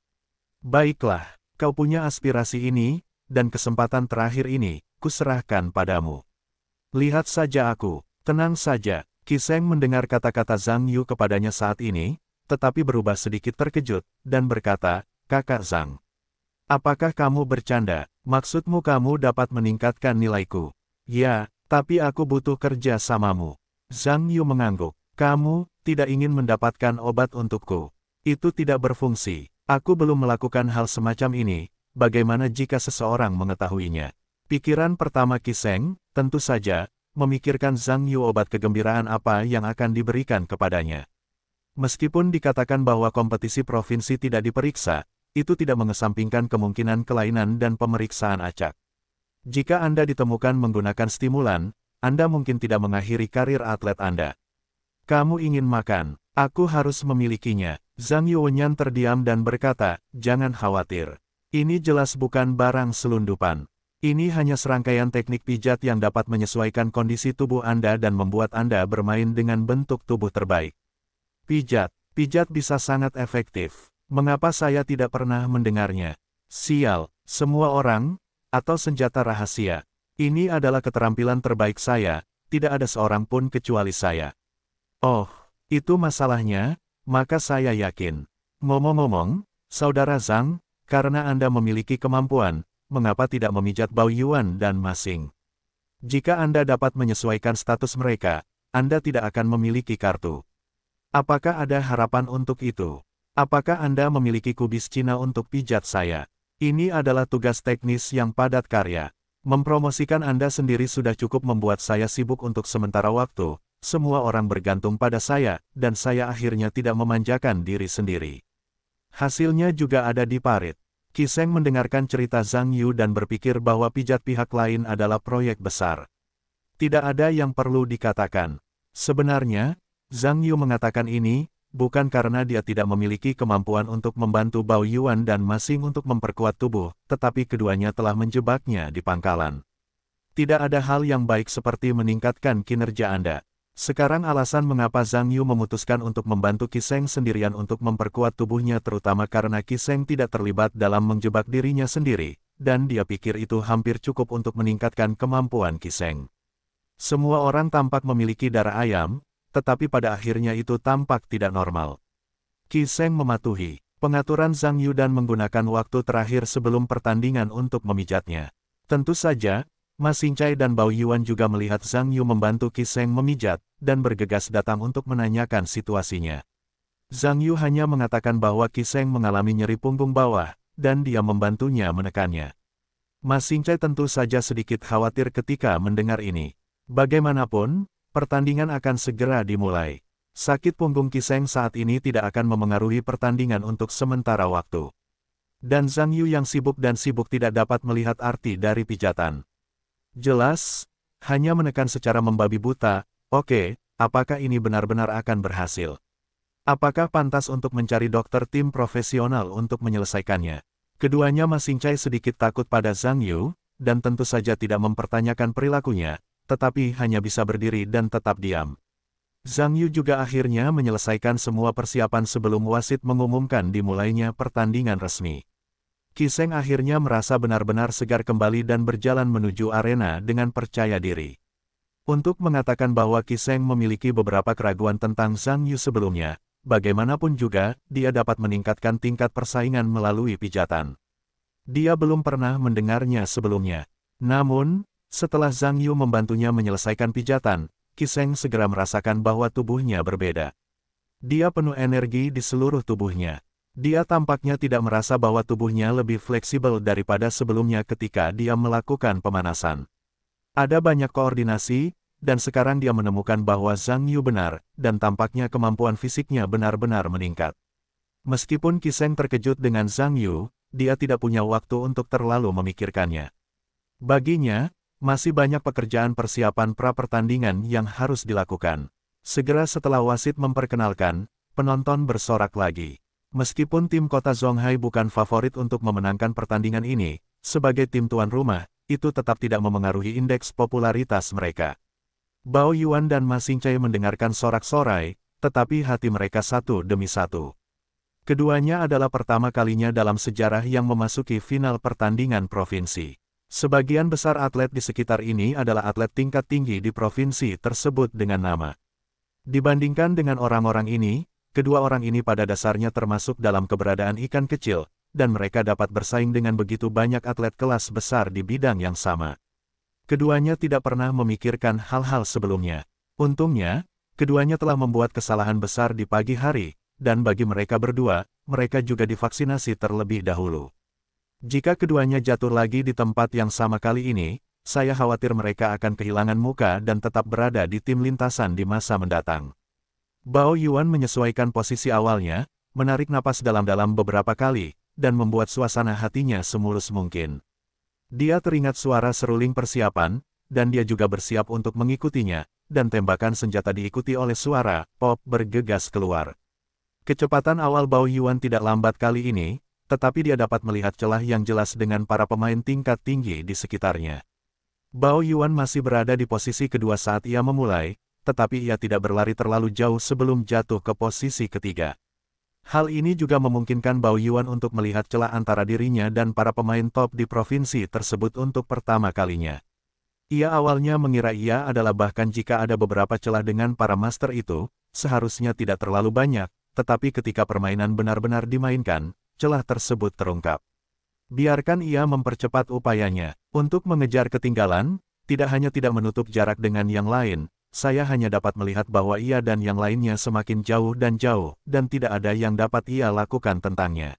Baiklah, kau punya aspirasi ini, dan kesempatan terakhir ini, kuserahkan padamu. Lihat saja aku, tenang saja. Kiseng mendengar kata-kata Zhang Yu kepadanya saat ini, tetapi berubah sedikit terkejut, dan berkata, Kakak Zhang, apakah kamu bercanda, maksudmu kamu dapat meningkatkan nilaiku? Ya, tapi aku butuh kerja samamu. Zhang Yu mengangguk, kamu, tidak ingin mendapatkan obat untukku. Itu tidak berfungsi, aku belum melakukan hal semacam ini, bagaimana jika seseorang mengetahuinya? Pikiran pertama Kiseng, tentu saja, memikirkan Zhang Yu obat kegembiraan apa yang akan diberikan kepadanya. Meskipun dikatakan bahwa kompetisi provinsi tidak diperiksa, itu tidak mengesampingkan kemungkinan kelainan dan pemeriksaan acak. Jika Anda ditemukan menggunakan stimulan, Anda mungkin tidak mengakhiri karir atlet Anda. Kamu ingin makan, aku harus memilikinya. Zhang Yuwenyan terdiam dan berkata, jangan khawatir. Ini jelas bukan barang selundupan. Ini hanya serangkaian teknik pijat yang dapat menyesuaikan kondisi tubuh Anda dan membuat Anda bermain dengan bentuk tubuh terbaik. Pijat, pijat bisa sangat efektif. Mengapa saya tidak pernah mendengarnya? Sial, semua orang, atau senjata rahasia. Ini adalah keterampilan terbaik saya, tidak ada seorang pun kecuali saya. Oh, itu masalahnya, maka saya yakin. Ngomong-ngomong, Saudara Zhang, karena Anda memiliki kemampuan, mengapa tidak memijat Bao Yuan dan Masing? Jika Anda dapat menyesuaikan status mereka, Anda tidak akan memiliki kartu. Apakah ada harapan untuk itu? Apakah Anda memiliki kubis Cina untuk pijat saya? Ini adalah tugas teknis yang padat karya. Mempromosikan Anda sendiri sudah cukup membuat saya sibuk untuk sementara waktu, semua orang bergantung pada saya, dan saya akhirnya tidak memanjakan diri sendiri. Hasilnya juga ada di parit. Kiseng mendengarkan cerita Zhang Yu dan berpikir bahwa pijat pihak lain adalah proyek besar. Tidak ada yang perlu dikatakan. Sebenarnya, Zhang Yu mengatakan ini, bukan karena dia tidak memiliki kemampuan untuk membantu Bao Yuan dan Masing untuk memperkuat tubuh, tetapi keduanya telah menjebaknya di pangkalan. Tidak ada hal yang baik seperti meningkatkan kinerja Anda. Sekarang alasan mengapa Zhang Yu memutuskan untuk membantu Kiseng sendirian untuk memperkuat tubuhnya terutama karena Kiseng tidak terlibat dalam menjebak dirinya sendiri, dan dia pikir itu hampir cukup untuk meningkatkan kemampuan Kiseng. Semua orang tampak memiliki darah ayam, tetapi pada akhirnya itu tampak tidak normal. Qi Seng mematuhi pengaturan Zhang Yu dan menggunakan waktu terakhir sebelum pertandingan untuk memijatnya. Tentu saja, Ma Xingcai dan Bao Yuan juga melihat Zhang Yu membantu Qi Seng memijat, dan bergegas datang untuk menanyakan situasinya. Zhang Yu hanya mengatakan bahwa Qi Seng mengalami nyeri punggung bawah, dan dia membantunya menekannya. Ma Xingcai tentu saja sedikit khawatir ketika mendengar ini. Bagaimanapun, Pertandingan akan segera dimulai. Sakit punggung Kiseng saat ini tidak akan memengaruhi pertandingan untuk sementara waktu. Dan Zhang Yu yang sibuk dan sibuk tidak dapat melihat arti dari pijatan. Jelas, hanya menekan secara membabi buta, oke, okay, apakah ini benar-benar akan berhasil? Apakah pantas untuk mencari dokter tim profesional untuk menyelesaikannya? Keduanya masing cai sedikit takut pada Zhang Yu, dan tentu saja tidak mempertanyakan perilakunya, tetapi hanya bisa berdiri dan tetap diam. Zhang Yu juga akhirnya menyelesaikan semua persiapan sebelum wasit mengumumkan dimulainya pertandingan resmi. Kiseng akhirnya merasa benar-benar segar kembali dan berjalan menuju arena dengan percaya diri. Untuk mengatakan bahwa Kiseng memiliki beberapa keraguan tentang Zhang Yu sebelumnya, bagaimanapun juga, dia dapat meningkatkan tingkat persaingan melalui pijatan. Dia belum pernah mendengarnya sebelumnya. Namun, setelah Zhang Yu membantunya menyelesaikan pijatan, Kiseng segera merasakan bahwa tubuhnya berbeda. Dia penuh energi di seluruh tubuhnya. Dia tampaknya tidak merasa bahwa tubuhnya lebih fleksibel daripada sebelumnya ketika dia melakukan pemanasan. Ada banyak koordinasi, dan sekarang dia menemukan bahwa Zhang Yu benar, dan tampaknya kemampuan fisiknya benar-benar meningkat. Meskipun Kiseng terkejut dengan Zhang Yu, dia tidak punya waktu untuk terlalu memikirkannya. Baginya, masih banyak pekerjaan persiapan pra-pertandingan yang harus dilakukan. Segera setelah wasit memperkenalkan, penonton bersorak lagi. Meskipun tim kota Zhonghai bukan favorit untuk memenangkan pertandingan ini, sebagai tim tuan rumah, itu tetap tidak memengaruhi indeks popularitas mereka. Bao Yuan dan Ma Xingcai mendengarkan sorak-sorai, tetapi hati mereka satu demi satu. Keduanya adalah pertama kalinya dalam sejarah yang memasuki final pertandingan provinsi. Sebagian besar atlet di sekitar ini adalah atlet tingkat tinggi di provinsi tersebut dengan nama. Dibandingkan dengan orang-orang ini, kedua orang ini pada dasarnya termasuk dalam keberadaan ikan kecil, dan mereka dapat bersaing dengan begitu banyak atlet kelas besar di bidang yang sama. Keduanya tidak pernah memikirkan hal-hal sebelumnya. Untungnya, keduanya telah membuat kesalahan besar di pagi hari, dan bagi mereka berdua, mereka juga divaksinasi terlebih dahulu. Jika keduanya jatuh lagi di tempat yang sama kali ini, saya khawatir mereka akan kehilangan muka dan tetap berada di tim lintasan di masa mendatang. Bao Yuan menyesuaikan posisi awalnya, menarik napas dalam-dalam beberapa kali, dan membuat suasana hatinya semulus mungkin. Dia teringat suara seruling persiapan, dan dia juga bersiap untuk mengikutinya, dan tembakan senjata diikuti oleh suara, pop bergegas keluar. Kecepatan awal Bao Yuan tidak lambat kali ini, tetapi dia dapat melihat celah yang jelas dengan para pemain tingkat tinggi di sekitarnya. Bao Yuan masih berada di posisi kedua saat ia memulai, tetapi ia tidak berlari terlalu jauh sebelum jatuh ke posisi ketiga. Hal ini juga memungkinkan Bao Yuan untuk melihat celah antara dirinya dan para pemain top di provinsi tersebut untuk pertama kalinya. Ia awalnya mengira ia adalah bahkan jika ada beberapa celah dengan para master itu, seharusnya tidak terlalu banyak, tetapi ketika permainan benar-benar dimainkan, celah tersebut terungkap. Biarkan ia mempercepat upayanya, untuk mengejar ketinggalan, tidak hanya tidak menutup jarak dengan yang lain, saya hanya dapat melihat bahwa ia dan yang lainnya semakin jauh dan jauh, dan tidak ada yang dapat ia lakukan tentangnya.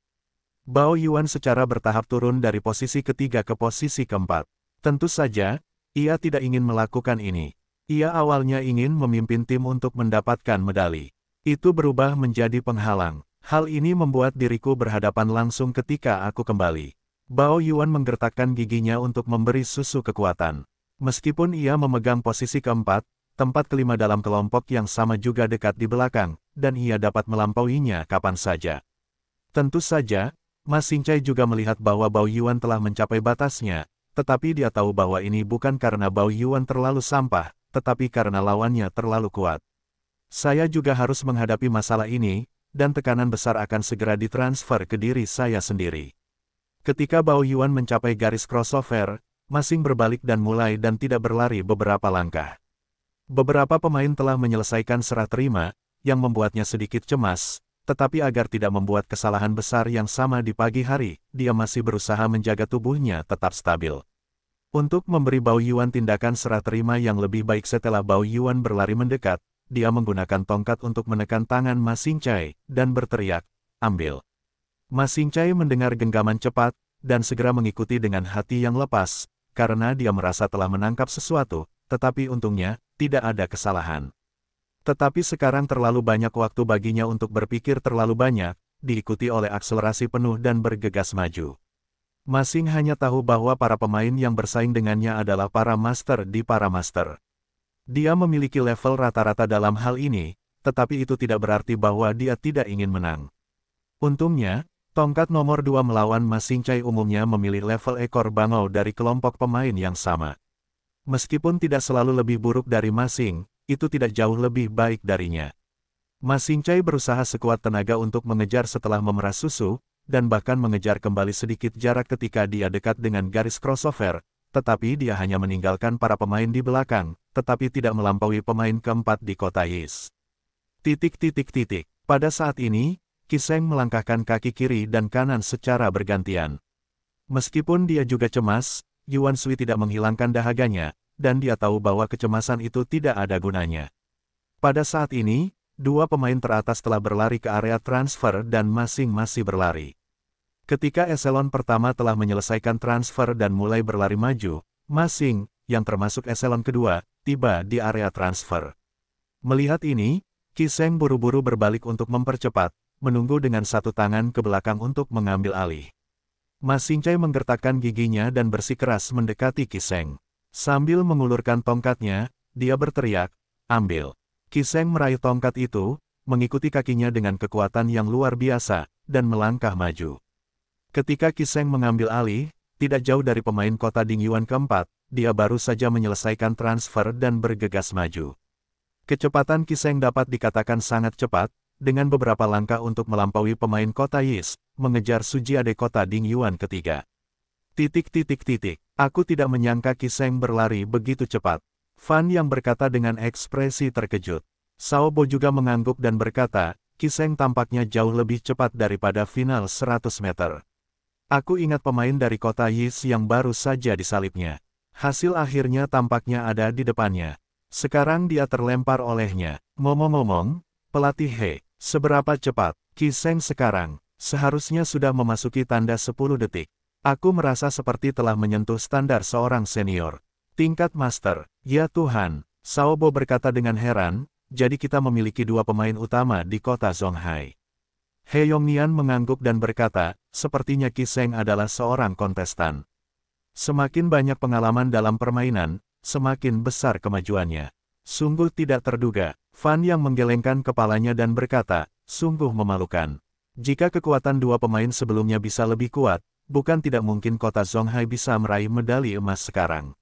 Bao Yuan secara bertahap turun dari posisi ketiga ke posisi keempat. Tentu saja, ia tidak ingin melakukan ini. Ia awalnya ingin memimpin tim untuk mendapatkan medali. Itu berubah menjadi penghalang. Hal ini membuat diriku berhadapan langsung ketika aku kembali. Bao Yuan menggertakkan giginya untuk memberi susu kekuatan. Meskipun ia memegang posisi keempat, tempat kelima dalam kelompok yang sama juga dekat di belakang, dan ia dapat melampauinya kapan saja. Tentu saja, Ma Xingcai juga melihat bahwa Bao Yuan telah mencapai batasnya, tetapi dia tahu bahwa ini bukan karena Bao Yuan terlalu sampah, tetapi karena lawannya terlalu kuat. Saya juga harus menghadapi masalah ini, dan tekanan besar akan segera ditransfer ke diri saya sendiri. Ketika Bao Yuan mencapai garis crossover, Masing berbalik dan mulai dan tidak berlari beberapa langkah. Beberapa pemain telah menyelesaikan serah terima, yang membuatnya sedikit cemas, tetapi agar tidak membuat kesalahan besar yang sama di pagi hari, dia masih berusaha menjaga tubuhnya tetap stabil. Untuk memberi Bao Yuan tindakan serah terima yang lebih baik setelah Bao Yuan berlari mendekat, dia menggunakan tongkat untuk menekan tangan Ma Xingchai dan berteriak, ambil. Ma Xingchai mendengar genggaman cepat, dan segera mengikuti dengan hati yang lepas, karena dia merasa telah menangkap sesuatu, tetapi untungnya, tidak ada kesalahan. Tetapi sekarang terlalu banyak waktu baginya untuk berpikir terlalu banyak, diikuti oleh akselerasi penuh dan bergegas maju. Masing hanya tahu bahwa para pemain yang bersaing dengannya adalah para master di para master. Dia memiliki level rata-rata dalam hal ini, tetapi itu tidak berarti bahwa dia tidak ingin menang. Untungnya, tongkat nomor dua melawan Masingcai umumnya memilih level ekor bangau dari kelompok pemain yang sama. Meskipun tidak selalu lebih buruk dari Masing, itu tidak jauh lebih baik darinya. Masingcai berusaha sekuat tenaga untuk mengejar setelah memerah susu, dan bahkan mengejar kembali sedikit jarak ketika dia dekat dengan garis crossover, tetapi dia hanya meninggalkan para pemain di belakang, tetapi tidak melampaui pemain keempat di kota Yis. Titik titik titik. Pada saat ini, Kiseng melangkahkan kaki kiri dan kanan secara bergantian. Meskipun dia juga cemas, Yuan Sui tidak menghilangkan dahaganya, dan dia tahu bahwa kecemasan itu tidak ada gunanya. Pada saat ini, dua pemain teratas telah berlari ke area transfer dan masing-masing berlari. Ketika eselon pertama telah menyelesaikan transfer dan mulai berlari maju, Masing, yang termasuk eselon kedua, tiba di area transfer. Melihat ini, Kiseng buru-buru berbalik untuk mempercepat, menunggu dengan satu tangan ke belakang untuk mengambil alih. Masing Masingcai menggertakkan giginya dan bersikeras mendekati Kiseng. Sambil mengulurkan tongkatnya, dia berteriak, ambil. Kiseng meraih tongkat itu, mengikuti kakinya dengan kekuatan yang luar biasa, dan melangkah maju. Ketika Kiseng mengambil alih, tidak jauh dari pemain kota Dingyuan keempat, dia baru saja menyelesaikan transfer dan bergegas maju. Kecepatan Kiseng dapat dikatakan sangat cepat, dengan beberapa langkah untuk melampaui pemain kota Yis, mengejar Suji Ade kota Dingyuan ketiga. Titik titik titik, aku tidak menyangka Kiseng berlari begitu cepat. Fan yang berkata dengan ekspresi terkejut. Sao Bo juga mengangguk dan berkata, Kiseng tampaknya jauh lebih cepat daripada final 100 meter. Aku ingat pemain dari kota Yis yang baru saja disalibnya. Hasil akhirnya tampaknya ada di depannya. Sekarang dia terlempar olehnya. Ngomong-ngomong, pelatih He, seberapa cepat, Kiseng sekarang, seharusnya sudah memasuki tanda 10 detik. Aku merasa seperti telah menyentuh standar seorang senior. Tingkat master, ya Tuhan, Saobo berkata dengan heran, jadi kita memiliki dua pemain utama di kota Zhonghai. He Yongnian mengangguk dan berkata, sepertinya Kiseng adalah seorang kontestan. Semakin banyak pengalaman dalam permainan, semakin besar kemajuannya. Sungguh tidak terduga, Fan yang menggelengkan kepalanya dan berkata, sungguh memalukan. Jika kekuatan dua pemain sebelumnya bisa lebih kuat, bukan tidak mungkin kota Zhonghai bisa meraih medali emas sekarang.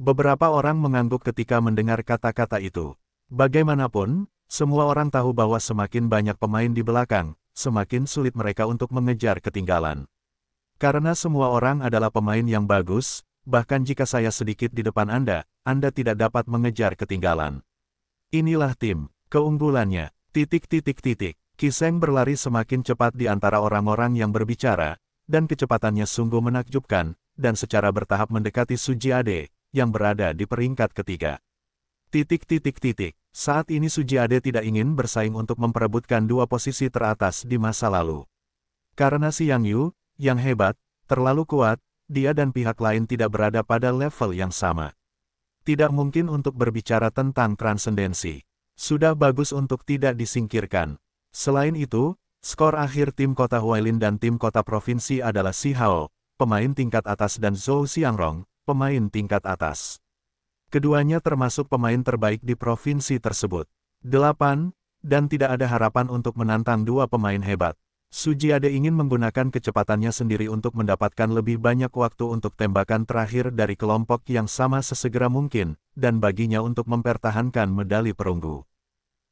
Beberapa orang mengangguk ketika mendengar kata-kata itu. Bagaimanapun, semua orang tahu bahwa semakin banyak pemain di belakang, semakin sulit mereka untuk mengejar ketinggalan. Karena semua orang adalah pemain yang bagus, bahkan jika saya sedikit di depan Anda, Anda tidak dapat mengejar ketinggalan. Inilah tim, keunggulannya, titik-titik-titik. Kiseng berlari semakin cepat di antara orang-orang yang berbicara, dan kecepatannya sungguh menakjubkan, dan secara bertahap mendekati Suji Ade, yang berada di peringkat ketiga. Titik titik titik. Saat ini Sujiade tidak ingin bersaing untuk memperebutkan dua posisi teratas di masa lalu. Karena si Yang Yu, yang hebat, terlalu kuat, dia dan pihak lain tidak berada pada level yang sama. Tidak mungkin untuk berbicara tentang transendensi. Sudah bagus untuk tidak disingkirkan. Selain itu, skor akhir tim kota Huailin dan tim kota provinsi adalah Si Hao, pemain tingkat atas dan Zhou Xiangrong, pemain tingkat atas keduanya termasuk pemain terbaik di provinsi tersebut. 8. Dan tidak ada harapan untuk menantang dua pemain hebat. Sujiade ingin menggunakan kecepatannya sendiri untuk mendapatkan lebih banyak waktu untuk tembakan terakhir dari kelompok yang sama sesegera mungkin, dan baginya untuk mempertahankan medali perunggu.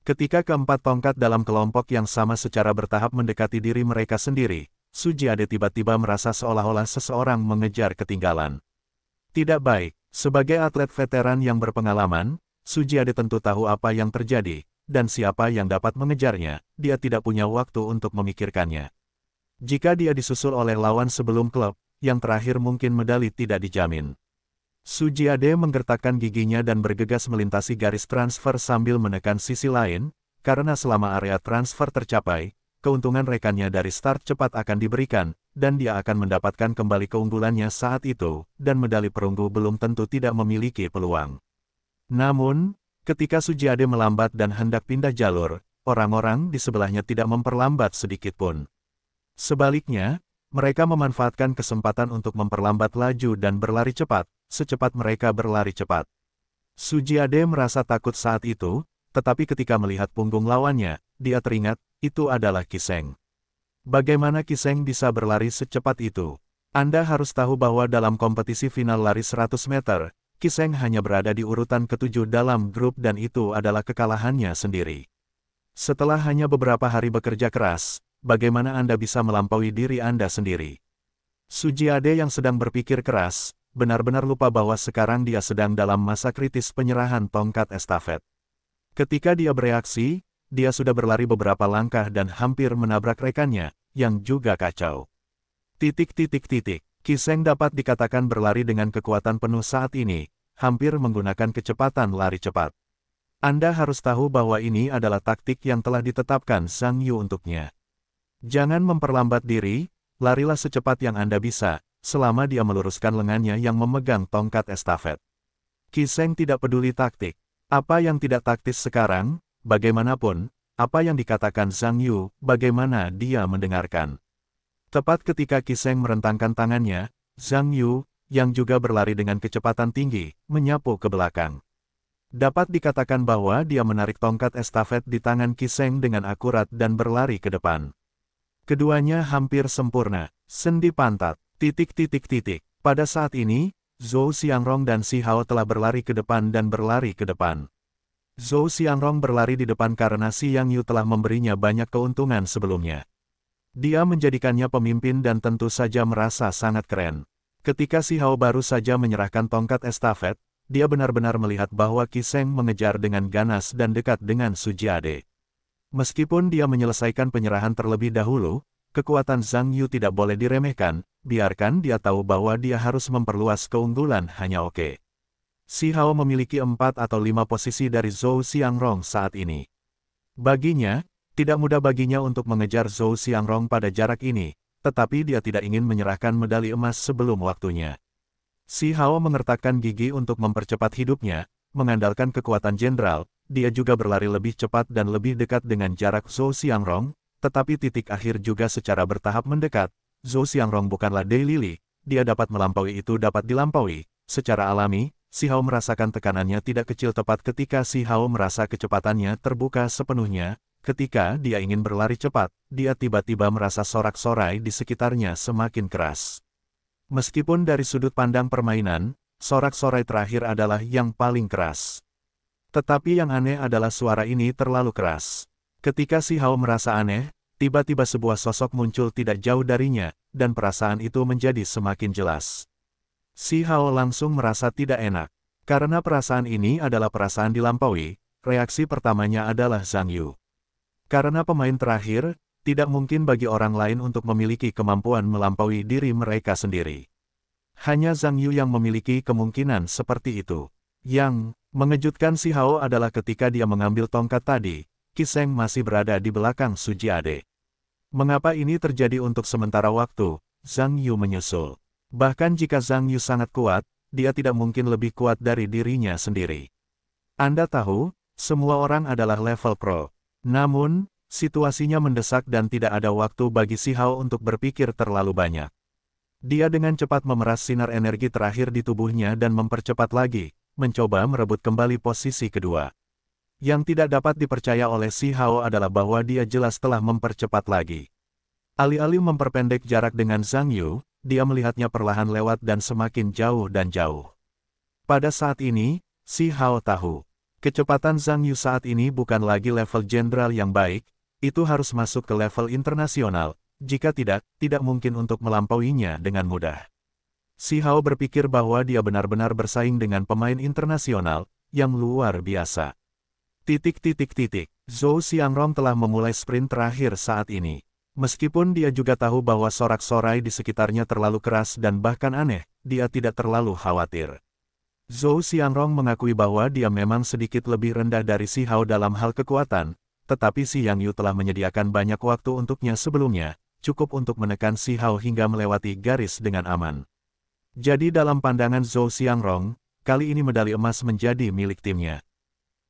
Ketika keempat tongkat dalam kelompok yang sama secara bertahap mendekati diri mereka sendiri, Sujiade tiba-tiba merasa seolah-olah seseorang mengejar ketinggalan. Tidak baik, sebagai atlet veteran yang berpengalaman, Ade tentu tahu apa yang terjadi, dan siapa yang dapat mengejarnya, dia tidak punya waktu untuk memikirkannya. Jika dia disusul oleh lawan sebelum klub, yang terakhir mungkin medali tidak dijamin. Ade menggertakkan giginya dan bergegas melintasi garis transfer sambil menekan sisi lain, karena selama area transfer tercapai, keuntungan rekannya dari start cepat akan diberikan, dan dia akan mendapatkan kembali keunggulannya saat itu, dan medali perunggu belum tentu tidak memiliki peluang. Namun, ketika Sujiade melambat dan hendak pindah jalur, orang-orang di sebelahnya tidak memperlambat sedikit pun. Sebaliknya, mereka memanfaatkan kesempatan untuk memperlambat laju dan berlari cepat, secepat mereka berlari cepat. Sujiade merasa takut saat itu, tetapi ketika melihat punggung lawannya, dia teringat, itu adalah Kiseng. Bagaimana Kiseng bisa berlari secepat itu? Anda harus tahu bahwa dalam kompetisi final lari 100 meter, Kiseng hanya berada di urutan ketujuh dalam grup dan itu adalah kekalahannya sendiri. Setelah hanya beberapa hari bekerja keras, bagaimana Anda bisa melampaui diri Anda sendiri? Sujiade yang sedang berpikir keras, benar-benar lupa bahwa sekarang dia sedang dalam masa kritis penyerahan tongkat estafet. Ketika dia bereaksi, dia sudah berlari beberapa langkah dan hampir menabrak rekannya, yang juga kacau. Titik titik titik, Kiseng dapat dikatakan berlari dengan kekuatan penuh saat ini, hampir menggunakan kecepatan lari cepat. Anda harus tahu bahwa ini adalah taktik yang telah ditetapkan Sang Yu untuknya. Jangan memperlambat diri, larilah secepat yang Anda bisa, selama dia meluruskan lengannya yang memegang tongkat estafet. Kiseng tidak peduli taktik. Apa yang tidak taktis sekarang, Bagaimanapun, apa yang dikatakan Zhang Yu, bagaimana dia mendengarkan. Tepat ketika Kiseng merentangkan tangannya, Zhang Yu, yang juga berlari dengan kecepatan tinggi, menyapu ke belakang. Dapat dikatakan bahwa dia menarik tongkat estafet di tangan Kiseng dengan akurat dan berlari ke depan. Keduanya hampir sempurna, sendi pantat, titik-titik-titik. Pada saat ini, Zhou Xiangrong dan Si Hao telah berlari ke depan dan berlari ke depan. Zhou Xianrong berlari di depan karena Si Yang Yu telah memberinya banyak keuntungan sebelumnya. Dia menjadikannya pemimpin dan tentu saja merasa sangat keren. Ketika Si Hao baru saja menyerahkan tongkat estafet, dia benar-benar melihat bahwa Kiseng mengejar dengan ganas dan dekat dengan Su Jiade. Meskipun dia menyelesaikan penyerahan terlebih dahulu, kekuatan Zhang Yu tidak boleh diremehkan, biarkan dia tahu bahwa dia harus memperluas keunggulan hanya oke. Okay. Si Hao memiliki empat atau lima posisi dari Zhou Xiangrong saat ini. Baginya, tidak mudah baginya untuk mengejar Zhou Xiangrong pada jarak ini, tetapi dia tidak ingin menyerahkan medali emas sebelum waktunya. Si Hao mengertakkan gigi untuk mempercepat hidupnya, mengandalkan kekuatan jenderal, dia juga berlari lebih cepat dan lebih dekat dengan jarak Zhou Xiangrong, tetapi titik akhir juga secara bertahap mendekat, Zhou Xiangrong bukanlah Dei Lili, dia dapat melampaui itu dapat dilampaui, secara alami, Si Hao merasakan tekanannya tidak kecil tepat ketika Si Hao merasa kecepatannya terbuka sepenuhnya, ketika dia ingin berlari cepat, dia tiba-tiba merasa sorak-sorai di sekitarnya semakin keras. Meskipun dari sudut pandang permainan, sorak-sorai terakhir adalah yang paling keras. Tetapi yang aneh adalah suara ini terlalu keras. Ketika Si Hao merasa aneh, tiba-tiba sebuah sosok muncul tidak jauh darinya, dan perasaan itu menjadi semakin jelas. Si Hao langsung merasa tidak enak. Karena perasaan ini adalah perasaan dilampaui, reaksi pertamanya adalah Zhang Yu. Karena pemain terakhir, tidak mungkin bagi orang lain untuk memiliki kemampuan melampaui diri mereka sendiri. Hanya Zhang Yu yang memiliki kemungkinan seperti itu. Yang mengejutkan si Hao adalah ketika dia mengambil tongkat tadi, Kiseng masih berada di belakang Suji Ade. Mengapa ini terjadi untuk sementara waktu? Zhang Yu menyusul. Bahkan jika Zhang Yu sangat kuat, dia tidak mungkin lebih kuat dari dirinya sendiri. Anda tahu, semua orang adalah level pro. Namun, situasinya mendesak dan tidak ada waktu bagi Si Hao untuk berpikir terlalu banyak. Dia dengan cepat memeras sinar energi terakhir di tubuhnya dan mempercepat lagi, mencoba merebut kembali posisi kedua. Yang tidak dapat dipercaya oleh Si Hao adalah bahwa dia jelas telah mempercepat lagi. Alih-alih memperpendek jarak dengan Zhang Yu, dia melihatnya perlahan lewat dan semakin jauh dan jauh. Pada saat ini, Si Hao tahu, kecepatan Zhang Yu saat ini bukan lagi level jenderal yang baik, itu harus masuk ke level internasional, jika tidak, tidak mungkin untuk melampauinya dengan mudah. Si Hao berpikir bahwa dia benar-benar bersaing dengan pemain internasional, yang luar biasa. Titik-titik-titik, Zhou Xiangrong telah memulai sprint terakhir saat ini. Meskipun dia juga tahu bahwa sorak-sorai di sekitarnya terlalu keras dan bahkan aneh, dia tidak terlalu khawatir. Zhou Xianrong mengakui bahwa dia memang sedikit lebih rendah dari Si Hao dalam hal kekuatan, tetapi Si Yang Yu telah menyediakan banyak waktu untuknya sebelumnya, cukup untuk menekan Si Hao hingga melewati garis dengan aman. Jadi dalam pandangan Zhou Xiangrong, kali ini medali emas menjadi milik timnya.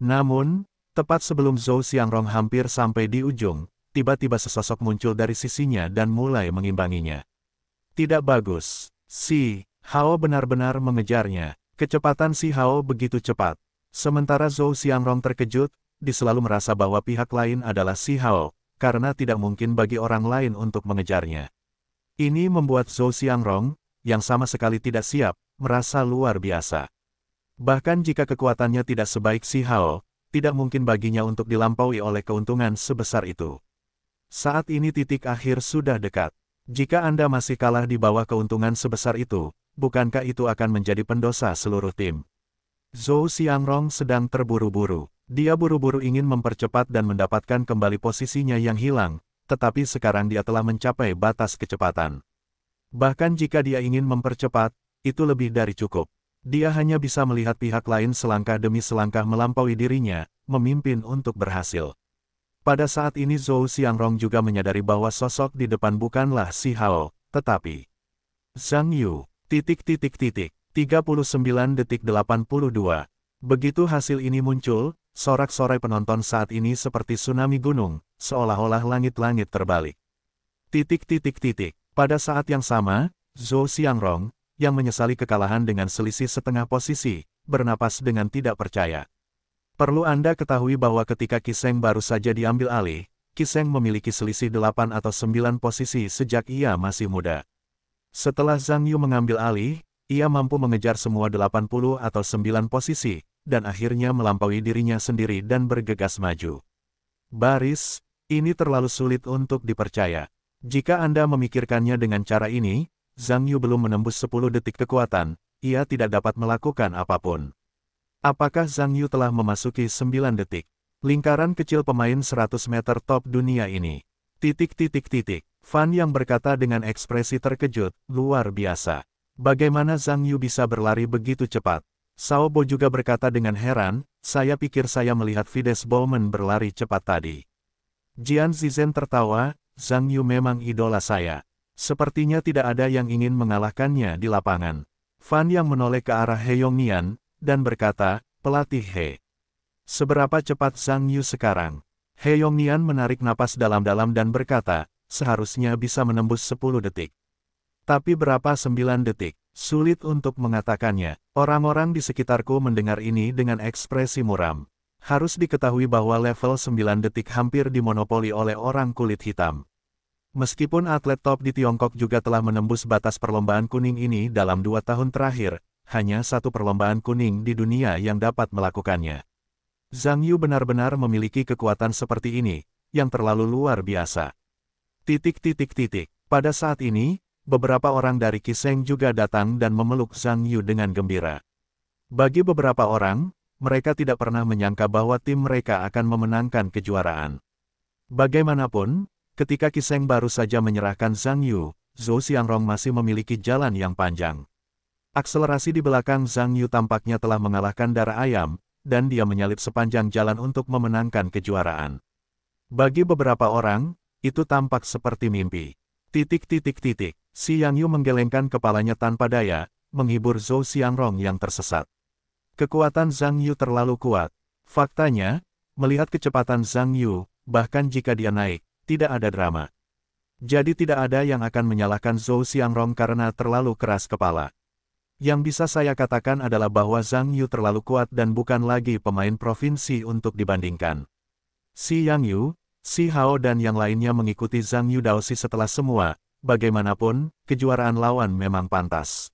Namun, tepat sebelum Zhou Xiangrong hampir sampai di ujung, tiba-tiba sesosok muncul dari sisinya dan mulai mengimbanginya. Tidak bagus. Si Hao benar-benar mengejarnya. Kecepatan si Hao begitu cepat. Sementara Zhou Xiangrong terkejut, dia selalu merasa bahwa pihak lain adalah si Hao, karena tidak mungkin bagi orang lain untuk mengejarnya. Ini membuat Zhou Xiangrong, yang sama sekali tidak siap, merasa luar biasa. Bahkan jika kekuatannya tidak sebaik si Hao, tidak mungkin baginya untuk dilampaui oleh keuntungan sebesar itu. Saat ini titik akhir sudah dekat. Jika Anda masih kalah di bawah keuntungan sebesar itu, bukankah itu akan menjadi pendosa seluruh tim? Zhou Xiangrong sedang terburu-buru. Dia buru-buru ingin mempercepat dan mendapatkan kembali posisinya yang hilang, tetapi sekarang dia telah mencapai batas kecepatan. Bahkan jika dia ingin mempercepat, itu lebih dari cukup. Dia hanya bisa melihat pihak lain selangkah demi selangkah melampaui dirinya, memimpin untuk berhasil. Pada saat ini Zhou Xiangrong juga menyadari bahwa sosok di depan bukanlah Si Hao, tetapi Zhang Yu, titik titik titik, 39 detik 82. Begitu hasil ini muncul, sorak-sorai penonton saat ini seperti tsunami gunung, seolah-olah langit-langit terbalik. Titik titik titik. Pada saat yang sama, Zhou Xiangrong, yang menyesali kekalahan dengan selisih setengah posisi, bernapas dengan tidak percaya. Perlu Anda ketahui bahwa ketika Kiseng baru saja diambil alih, Kiseng memiliki selisih delapan atau sembilan posisi sejak ia masih muda. Setelah Zhang Yu mengambil alih, ia mampu mengejar semua delapan puluh atau sembilan posisi, dan akhirnya melampaui dirinya sendiri dan bergegas maju. Baris, ini terlalu sulit untuk dipercaya. Jika Anda memikirkannya dengan cara ini, Zhang Yu belum menembus sepuluh detik kekuatan, ia tidak dapat melakukan apapun. Apakah Zhang Yu telah memasuki 9 detik? Lingkaran kecil pemain 100 meter top dunia ini. Titik titik titik. Fan yang berkata dengan ekspresi terkejut, luar biasa. Bagaimana Zhang Yu bisa berlari begitu cepat? Sao Bo juga berkata dengan heran, saya pikir saya melihat Fides Bowman berlari cepat tadi. Jian Zizhen tertawa, Zhang Yu memang idola saya. Sepertinya tidak ada yang ingin mengalahkannya di lapangan. Fan yang menoleh ke arah Heyong Nian, dan berkata, pelatih He. Seberapa cepat Zhang Yu sekarang? He Yongnian menarik napas dalam-dalam dan berkata, seharusnya bisa menembus 10 detik. Tapi berapa 9 detik? Sulit untuk mengatakannya. Orang-orang di sekitarku mendengar ini dengan ekspresi muram. Harus diketahui bahwa level 9 detik hampir dimonopoli oleh orang kulit hitam. Meskipun atlet top di Tiongkok juga telah menembus batas perlombaan kuning ini dalam dua tahun terakhir, hanya satu perlombaan kuning di dunia yang dapat melakukannya. Zhang Yu benar-benar memiliki kekuatan seperti ini, yang terlalu luar biasa. Titik titik titik. Pada saat ini, beberapa orang dari Kiseng juga datang dan memeluk Zhang Yu dengan gembira. Bagi beberapa orang, mereka tidak pernah menyangka bahwa tim mereka akan memenangkan kejuaraan. Bagaimanapun, ketika Kiseng baru saja menyerahkan Zhang Yu, Zhou Xiangrong masih memiliki jalan yang panjang. Akselerasi di belakang Zhang Yu tampaknya telah mengalahkan darah ayam, dan dia menyalip sepanjang jalan untuk memenangkan kejuaraan. Bagi beberapa orang, itu tampak seperti mimpi. Titik-titik-titik, si Yang Yu menggelengkan kepalanya tanpa daya, menghibur Zhou Xiangrong yang tersesat. Kekuatan Zhang Yu terlalu kuat. Faktanya, melihat kecepatan Zhang Yu, bahkan jika dia naik, tidak ada drama. Jadi tidak ada yang akan menyalahkan Zhou Xiangrong karena terlalu keras kepala. Yang bisa saya katakan adalah bahwa Zhang Yu terlalu kuat dan bukan lagi pemain provinsi untuk dibandingkan. Si Yang Yu, Si Hao dan yang lainnya mengikuti Zhang Yu Daosi setelah semua, bagaimanapun, kejuaraan lawan memang pantas.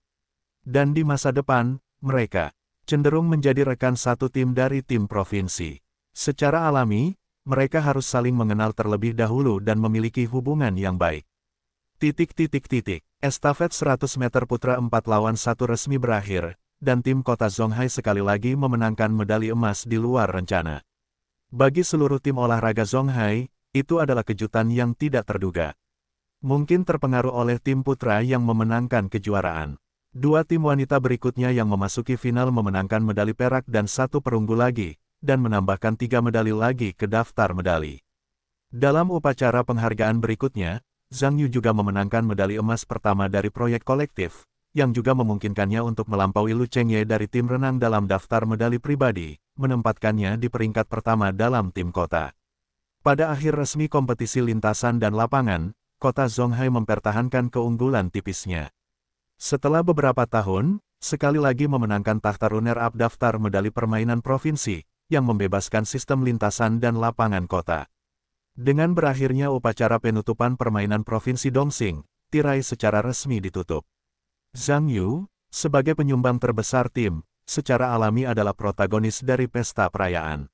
Dan di masa depan, mereka cenderung menjadi rekan satu tim dari tim provinsi. Secara alami, mereka harus saling mengenal terlebih dahulu dan memiliki hubungan yang baik. Titik titik titik. Estafet 100 meter putra 4 lawan 1 resmi berakhir, dan tim kota Zhonghai sekali lagi memenangkan medali emas di luar rencana. Bagi seluruh tim olahraga Zhonghai, itu adalah kejutan yang tidak terduga. Mungkin terpengaruh oleh tim putra yang memenangkan kejuaraan. Dua tim wanita berikutnya yang memasuki final memenangkan medali perak dan satu perunggu lagi, dan menambahkan tiga medali lagi ke daftar medali. Dalam upacara penghargaan berikutnya, Zhang Yu juga memenangkan medali emas pertama dari proyek kolektif, yang juga memungkinkannya untuk melampaui Lu Chengye dari tim renang dalam daftar medali pribadi, menempatkannya di peringkat pertama dalam tim kota. Pada akhir resmi kompetisi lintasan dan lapangan, kota Zhonghai mempertahankan keunggulan tipisnya. Setelah beberapa tahun, sekali lagi memenangkan tahta runner-up daftar medali permainan provinsi, yang membebaskan sistem lintasan dan lapangan kota. Dengan berakhirnya upacara penutupan permainan Provinsi Dongxing, tirai secara resmi ditutup. Zhang Yu, sebagai penyumbang terbesar tim, secara alami adalah protagonis dari pesta perayaan.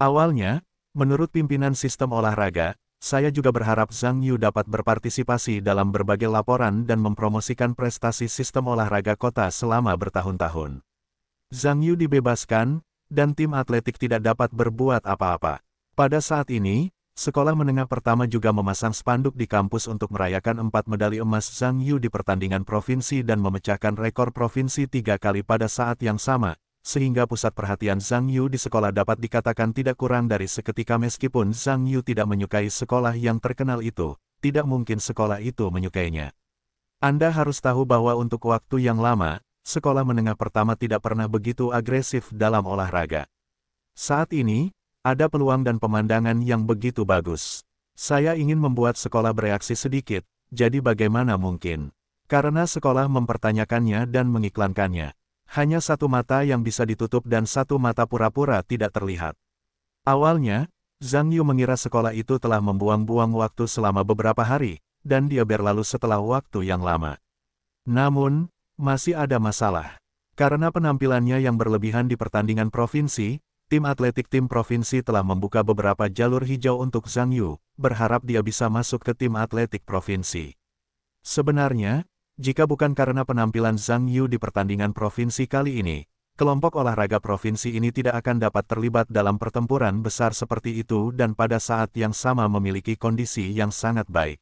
Awalnya, menurut pimpinan sistem olahraga, saya juga berharap Zhang Yu dapat berpartisipasi dalam berbagai laporan dan mempromosikan prestasi sistem olahraga kota selama bertahun-tahun. Zhang Yu dibebaskan, dan tim atletik tidak dapat berbuat apa-apa. Pada saat ini, Sekolah menengah pertama juga memasang spanduk di kampus untuk merayakan empat medali emas Zhang Yu di pertandingan provinsi dan memecahkan rekor provinsi tiga kali pada saat yang sama, sehingga pusat perhatian Zhang Yu di sekolah dapat dikatakan tidak kurang dari seketika meskipun Zhang Yu tidak menyukai sekolah yang terkenal itu, tidak mungkin sekolah itu menyukainya. Anda harus tahu bahwa untuk waktu yang lama, sekolah menengah pertama tidak pernah begitu agresif dalam olahraga. Saat ini, ada peluang dan pemandangan yang begitu bagus. Saya ingin membuat sekolah bereaksi sedikit, jadi bagaimana mungkin? Karena sekolah mempertanyakannya dan mengiklankannya. Hanya satu mata yang bisa ditutup dan satu mata pura-pura tidak terlihat. Awalnya, Zhang Yu mengira sekolah itu telah membuang-buang waktu selama beberapa hari, dan dia berlalu setelah waktu yang lama. Namun, masih ada masalah. Karena penampilannya yang berlebihan di pertandingan provinsi, tim atletik tim provinsi telah membuka beberapa jalur hijau untuk Zhang Yu, berharap dia bisa masuk ke tim atletik provinsi. Sebenarnya, jika bukan karena penampilan Zhang Yu di pertandingan provinsi kali ini, kelompok olahraga provinsi ini tidak akan dapat terlibat dalam pertempuran besar seperti itu dan pada saat yang sama memiliki kondisi yang sangat baik.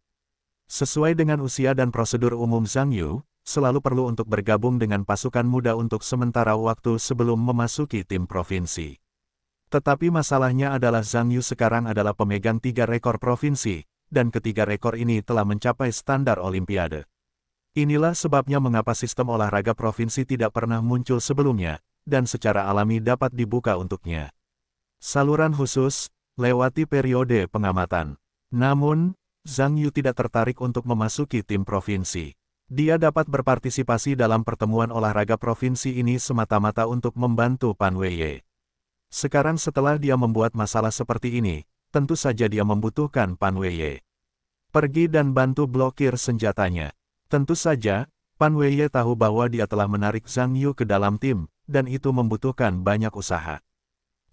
Sesuai dengan usia dan prosedur umum Zhang Yu, selalu perlu untuk bergabung dengan pasukan muda untuk sementara waktu sebelum memasuki tim provinsi. Tetapi masalahnya adalah Zhang Yu sekarang adalah pemegang tiga rekor provinsi, dan ketiga rekor ini telah mencapai standar Olimpiade. Inilah sebabnya mengapa sistem olahraga provinsi tidak pernah muncul sebelumnya, dan secara alami dapat dibuka untuknya. Saluran khusus, lewati periode pengamatan. Namun, Zhang Yu tidak tertarik untuk memasuki tim provinsi. Dia dapat berpartisipasi dalam pertemuan olahraga provinsi ini semata-mata untuk membantu Pan Weiye. Sekarang setelah dia membuat masalah seperti ini, tentu saja dia membutuhkan Pan Ye. Pergi dan bantu blokir senjatanya. Tentu saja, Pan Ye tahu bahwa dia telah menarik Zhang Yu ke dalam tim, dan itu membutuhkan banyak usaha.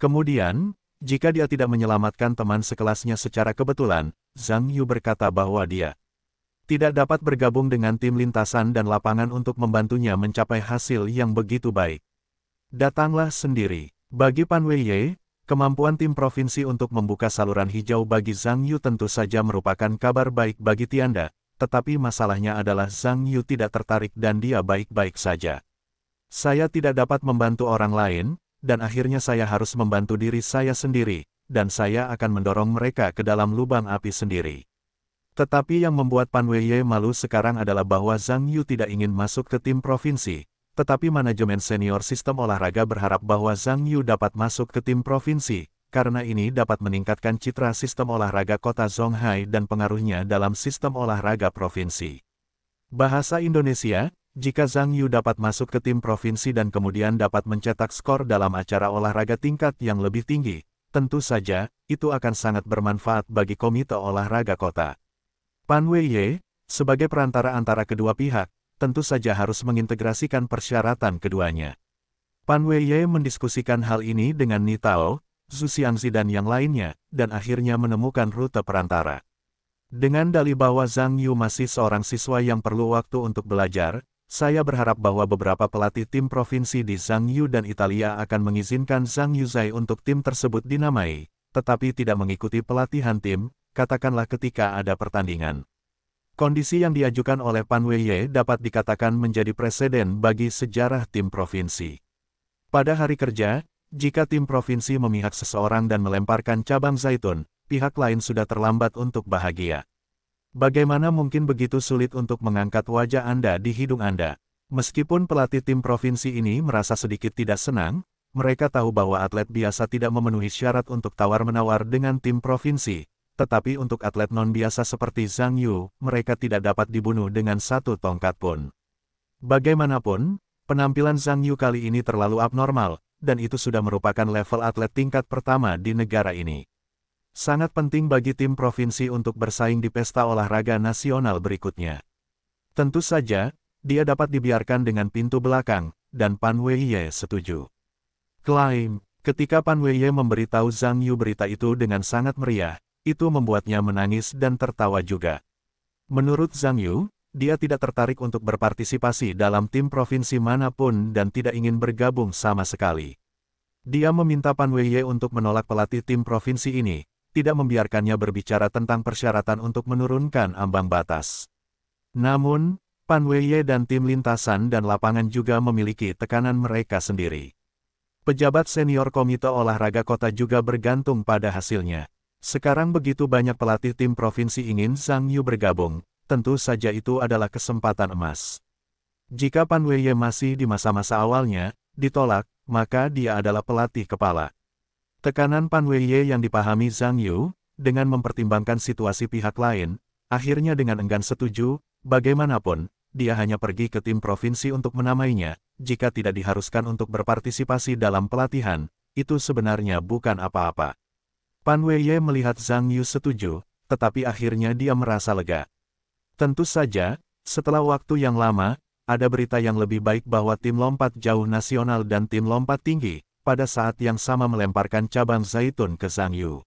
Kemudian, jika dia tidak menyelamatkan teman sekelasnya secara kebetulan, Zhang Yu berkata bahwa dia tidak dapat bergabung dengan tim lintasan dan lapangan untuk membantunya mencapai hasil yang begitu baik. Datanglah sendiri. Bagi Pan Ye, kemampuan tim provinsi untuk membuka saluran hijau bagi Zhang Yu tentu saja merupakan kabar baik bagi Tianda, tetapi masalahnya adalah Zhang Yu tidak tertarik dan dia baik-baik saja. Saya tidak dapat membantu orang lain, dan akhirnya saya harus membantu diri saya sendiri, dan saya akan mendorong mereka ke dalam lubang api sendiri. Tetapi yang membuat Pan Ye malu sekarang adalah bahwa Zhang Yu tidak ingin masuk ke tim provinsi, tetapi manajemen senior sistem olahraga berharap bahwa Zhang Yu dapat masuk ke tim provinsi, karena ini dapat meningkatkan citra sistem olahraga kota Zhonghai dan pengaruhnya dalam sistem olahraga provinsi. Bahasa Indonesia, jika Zhang Yu dapat masuk ke tim provinsi dan kemudian dapat mencetak skor dalam acara olahraga tingkat yang lebih tinggi, tentu saja, itu akan sangat bermanfaat bagi Komite Olahraga Kota. Pan Wei Ye, sebagai perantara antara kedua pihak, tentu saja harus mengintegrasikan persyaratan keduanya. Pan Wei Ye mendiskusikan hal ini dengan Tao, Zhu Xiangzi dan yang lainnya, dan akhirnya menemukan rute perantara. Dengan dalih bahwa Zhang Yu masih seorang siswa yang perlu waktu untuk belajar, saya berharap bahwa beberapa pelatih tim provinsi di Zhang Yu dan Italia akan mengizinkan Zhang Yu Zai untuk tim tersebut dinamai, tetapi tidak mengikuti pelatihan tim, katakanlah ketika ada pertandingan. Kondisi yang diajukan oleh Pan Weiye dapat dikatakan menjadi presiden bagi sejarah tim provinsi. Pada hari kerja, jika tim provinsi memihak seseorang dan melemparkan cabang zaitun, pihak lain sudah terlambat untuk bahagia. Bagaimana mungkin begitu sulit untuk mengangkat wajah Anda di hidung Anda? Meskipun pelatih tim provinsi ini merasa sedikit tidak senang, mereka tahu bahwa atlet biasa tidak memenuhi syarat untuk tawar-menawar dengan tim provinsi, tetapi untuk atlet non biasa seperti Zhang Yu, mereka tidak dapat dibunuh dengan satu tongkat pun. Bagaimanapun, penampilan Zhang Yu kali ini terlalu abnormal, dan itu sudah merupakan level atlet tingkat pertama di negara ini. Sangat penting bagi tim provinsi untuk bersaing di pesta olahraga nasional berikutnya. Tentu saja, dia dapat dibiarkan dengan pintu belakang, dan Pan Weiye setuju. Klaim, ketika Pan Weiye memberitahu Zhang Yu berita itu dengan sangat meriah, itu membuatnya menangis dan tertawa juga. Menurut Zhang Yu, dia tidak tertarik untuk berpartisipasi dalam tim provinsi manapun dan tidak ingin bergabung sama sekali. Dia meminta Pan Weiye untuk menolak pelatih tim provinsi ini, tidak membiarkannya berbicara tentang persyaratan untuk menurunkan ambang batas. Namun, Pan Weiye dan tim lintasan dan lapangan juga memiliki tekanan mereka sendiri. Pejabat senior Komite Olahraga Kota juga bergantung pada hasilnya. Sekarang begitu banyak pelatih tim provinsi ingin Zhang Yu bergabung, tentu saja itu adalah kesempatan emas. Jika Pan Ye masih di masa-masa awalnya, ditolak, maka dia adalah pelatih kepala. Tekanan Pan Ye yang dipahami Zhang Yu, dengan mempertimbangkan situasi pihak lain, akhirnya dengan enggan setuju, bagaimanapun, dia hanya pergi ke tim provinsi untuk menamainya, jika tidak diharuskan untuk berpartisipasi dalam pelatihan, itu sebenarnya bukan apa-apa. Pan Ye melihat Zhang Yu setuju, tetapi akhirnya dia merasa lega. Tentu saja, setelah waktu yang lama, ada berita yang lebih baik bahwa tim lompat jauh nasional dan tim lompat tinggi, pada saat yang sama melemparkan cabang zaitun ke Zhang Yu.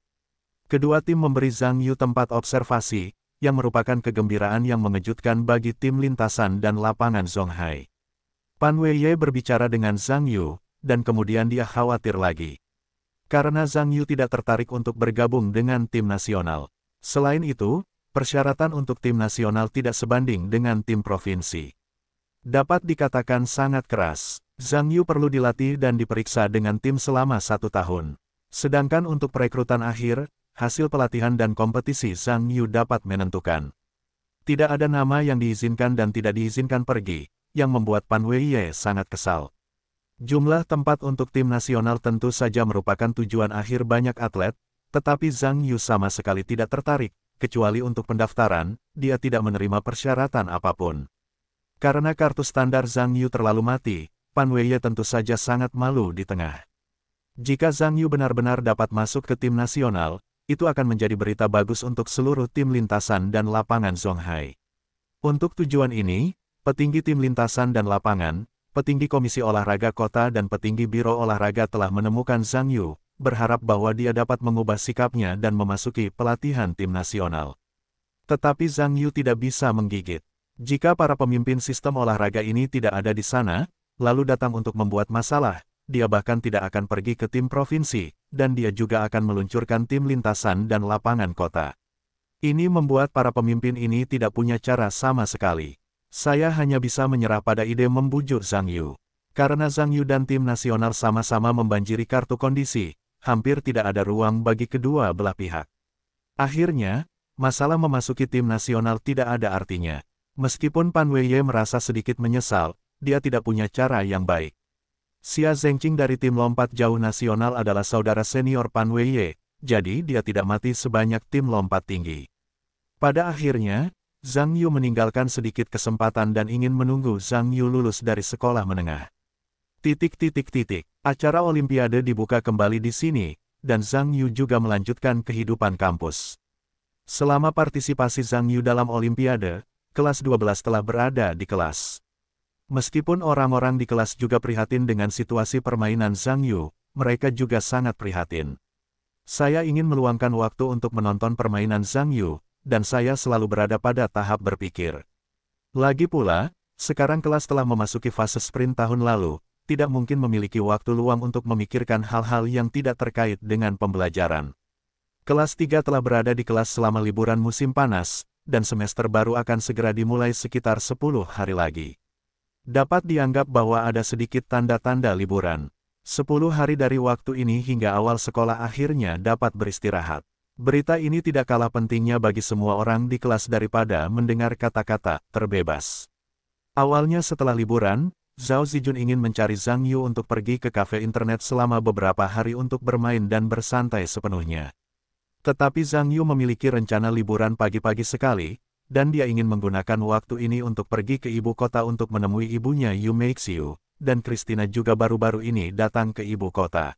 Kedua tim memberi Zhang Yu tempat observasi, yang merupakan kegembiraan yang mengejutkan bagi tim lintasan dan lapangan Zhonghai. Pan Ye berbicara dengan Zhang Yu, dan kemudian dia khawatir lagi karena Zhang Yu tidak tertarik untuk bergabung dengan tim nasional. Selain itu, persyaratan untuk tim nasional tidak sebanding dengan tim provinsi. Dapat dikatakan sangat keras, Zhang Yu perlu dilatih dan diperiksa dengan tim selama satu tahun. Sedangkan untuk perekrutan akhir, hasil pelatihan dan kompetisi Zhang Yu dapat menentukan. Tidak ada nama yang diizinkan dan tidak diizinkan pergi, yang membuat Pan Weiye sangat kesal. Jumlah tempat untuk tim nasional tentu saja merupakan tujuan akhir banyak atlet, tetapi Zhang Yu sama sekali tidak tertarik, kecuali untuk pendaftaran, dia tidak menerima persyaratan apapun. Karena kartu standar Zhang Yu terlalu mati, Pan Weiye tentu saja sangat malu di tengah. Jika Zhang Yu benar-benar dapat masuk ke tim nasional, itu akan menjadi berita bagus untuk seluruh tim lintasan dan lapangan Zhonghai. Untuk tujuan ini, petinggi tim lintasan dan lapangan, petinggi Komisi Olahraga Kota dan petinggi Biro Olahraga telah menemukan Zhang Yu, berharap bahwa dia dapat mengubah sikapnya dan memasuki pelatihan tim nasional. Tetapi Zhang Yu tidak bisa menggigit. Jika para pemimpin sistem olahraga ini tidak ada di sana, lalu datang untuk membuat masalah, dia bahkan tidak akan pergi ke tim provinsi, dan dia juga akan meluncurkan tim lintasan dan lapangan kota. Ini membuat para pemimpin ini tidak punya cara sama sekali. Saya hanya bisa menyerah pada ide membujur Zhang Yu. Karena Zhang Yu dan tim nasional sama-sama membanjiri kartu kondisi, hampir tidak ada ruang bagi kedua belah pihak. Akhirnya, masalah memasuki tim nasional tidak ada artinya. Meskipun Pan Weiye merasa sedikit menyesal, dia tidak punya cara yang baik. Xia Zhengqing dari tim lompat jauh nasional adalah saudara senior Pan Weiye, jadi dia tidak mati sebanyak tim lompat tinggi. Pada akhirnya, Zhang Yu meninggalkan sedikit kesempatan dan ingin menunggu Zhang Yu lulus dari sekolah menengah. Titik titik titik, acara Olimpiade dibuka kembali di sini, dan Zhang Yu juga melanjutkan kehidupan kampus. Selama partisipasi Zhang Yu dalam Olimpiade, kelas 12 telah berada di kelas. Meskipun orang-orang di kelas juga prihatin dengan situasi permainan Zhang Yu, mereka juga sangat prihatin. Saya ingin meluangkan waktu untuk menonton permainan Zhang Yu, dan saya selalu berada pada tahap berpikir. Lagi pula, sekarang kelas telah memasuki fase sprint tahun lalu, tidak mungkin memiliki waktu luang untuk memikirkan hal-hal yang tidak terkait dengan pembelajaran. Kelas 3 telah berada di kelas selama liburan musim panas, dan semester baru akan segera dimulai sekitar 10 hari lagi. Dapat dianggap bahwa ada sedikit tanda-tanda liburan. 10 hari dari waktu ini hingga awal sekolah akhirnya dapat beristirahat. Berita ini tidak kalah pentingnya bagi semua orang di kelas daripada mendengar kata-kata terbebas. Awalnya setelah liburan, Zhao Zijun ingin mencari Zhang Yu untuk pergi ke kafe internet selama beberapa hari untuk bermain dan bersantai sepenuhnya. Tetapi Zhang Yu memiliki rencana liburan pagi-pagi sekali, dan dia ingin menggunakan waktu ini untuk pergi ke ibu kota untuk menemui ibunya Yu Meixiu, dan Christina juga baru-baru ini datang ke ibu kota.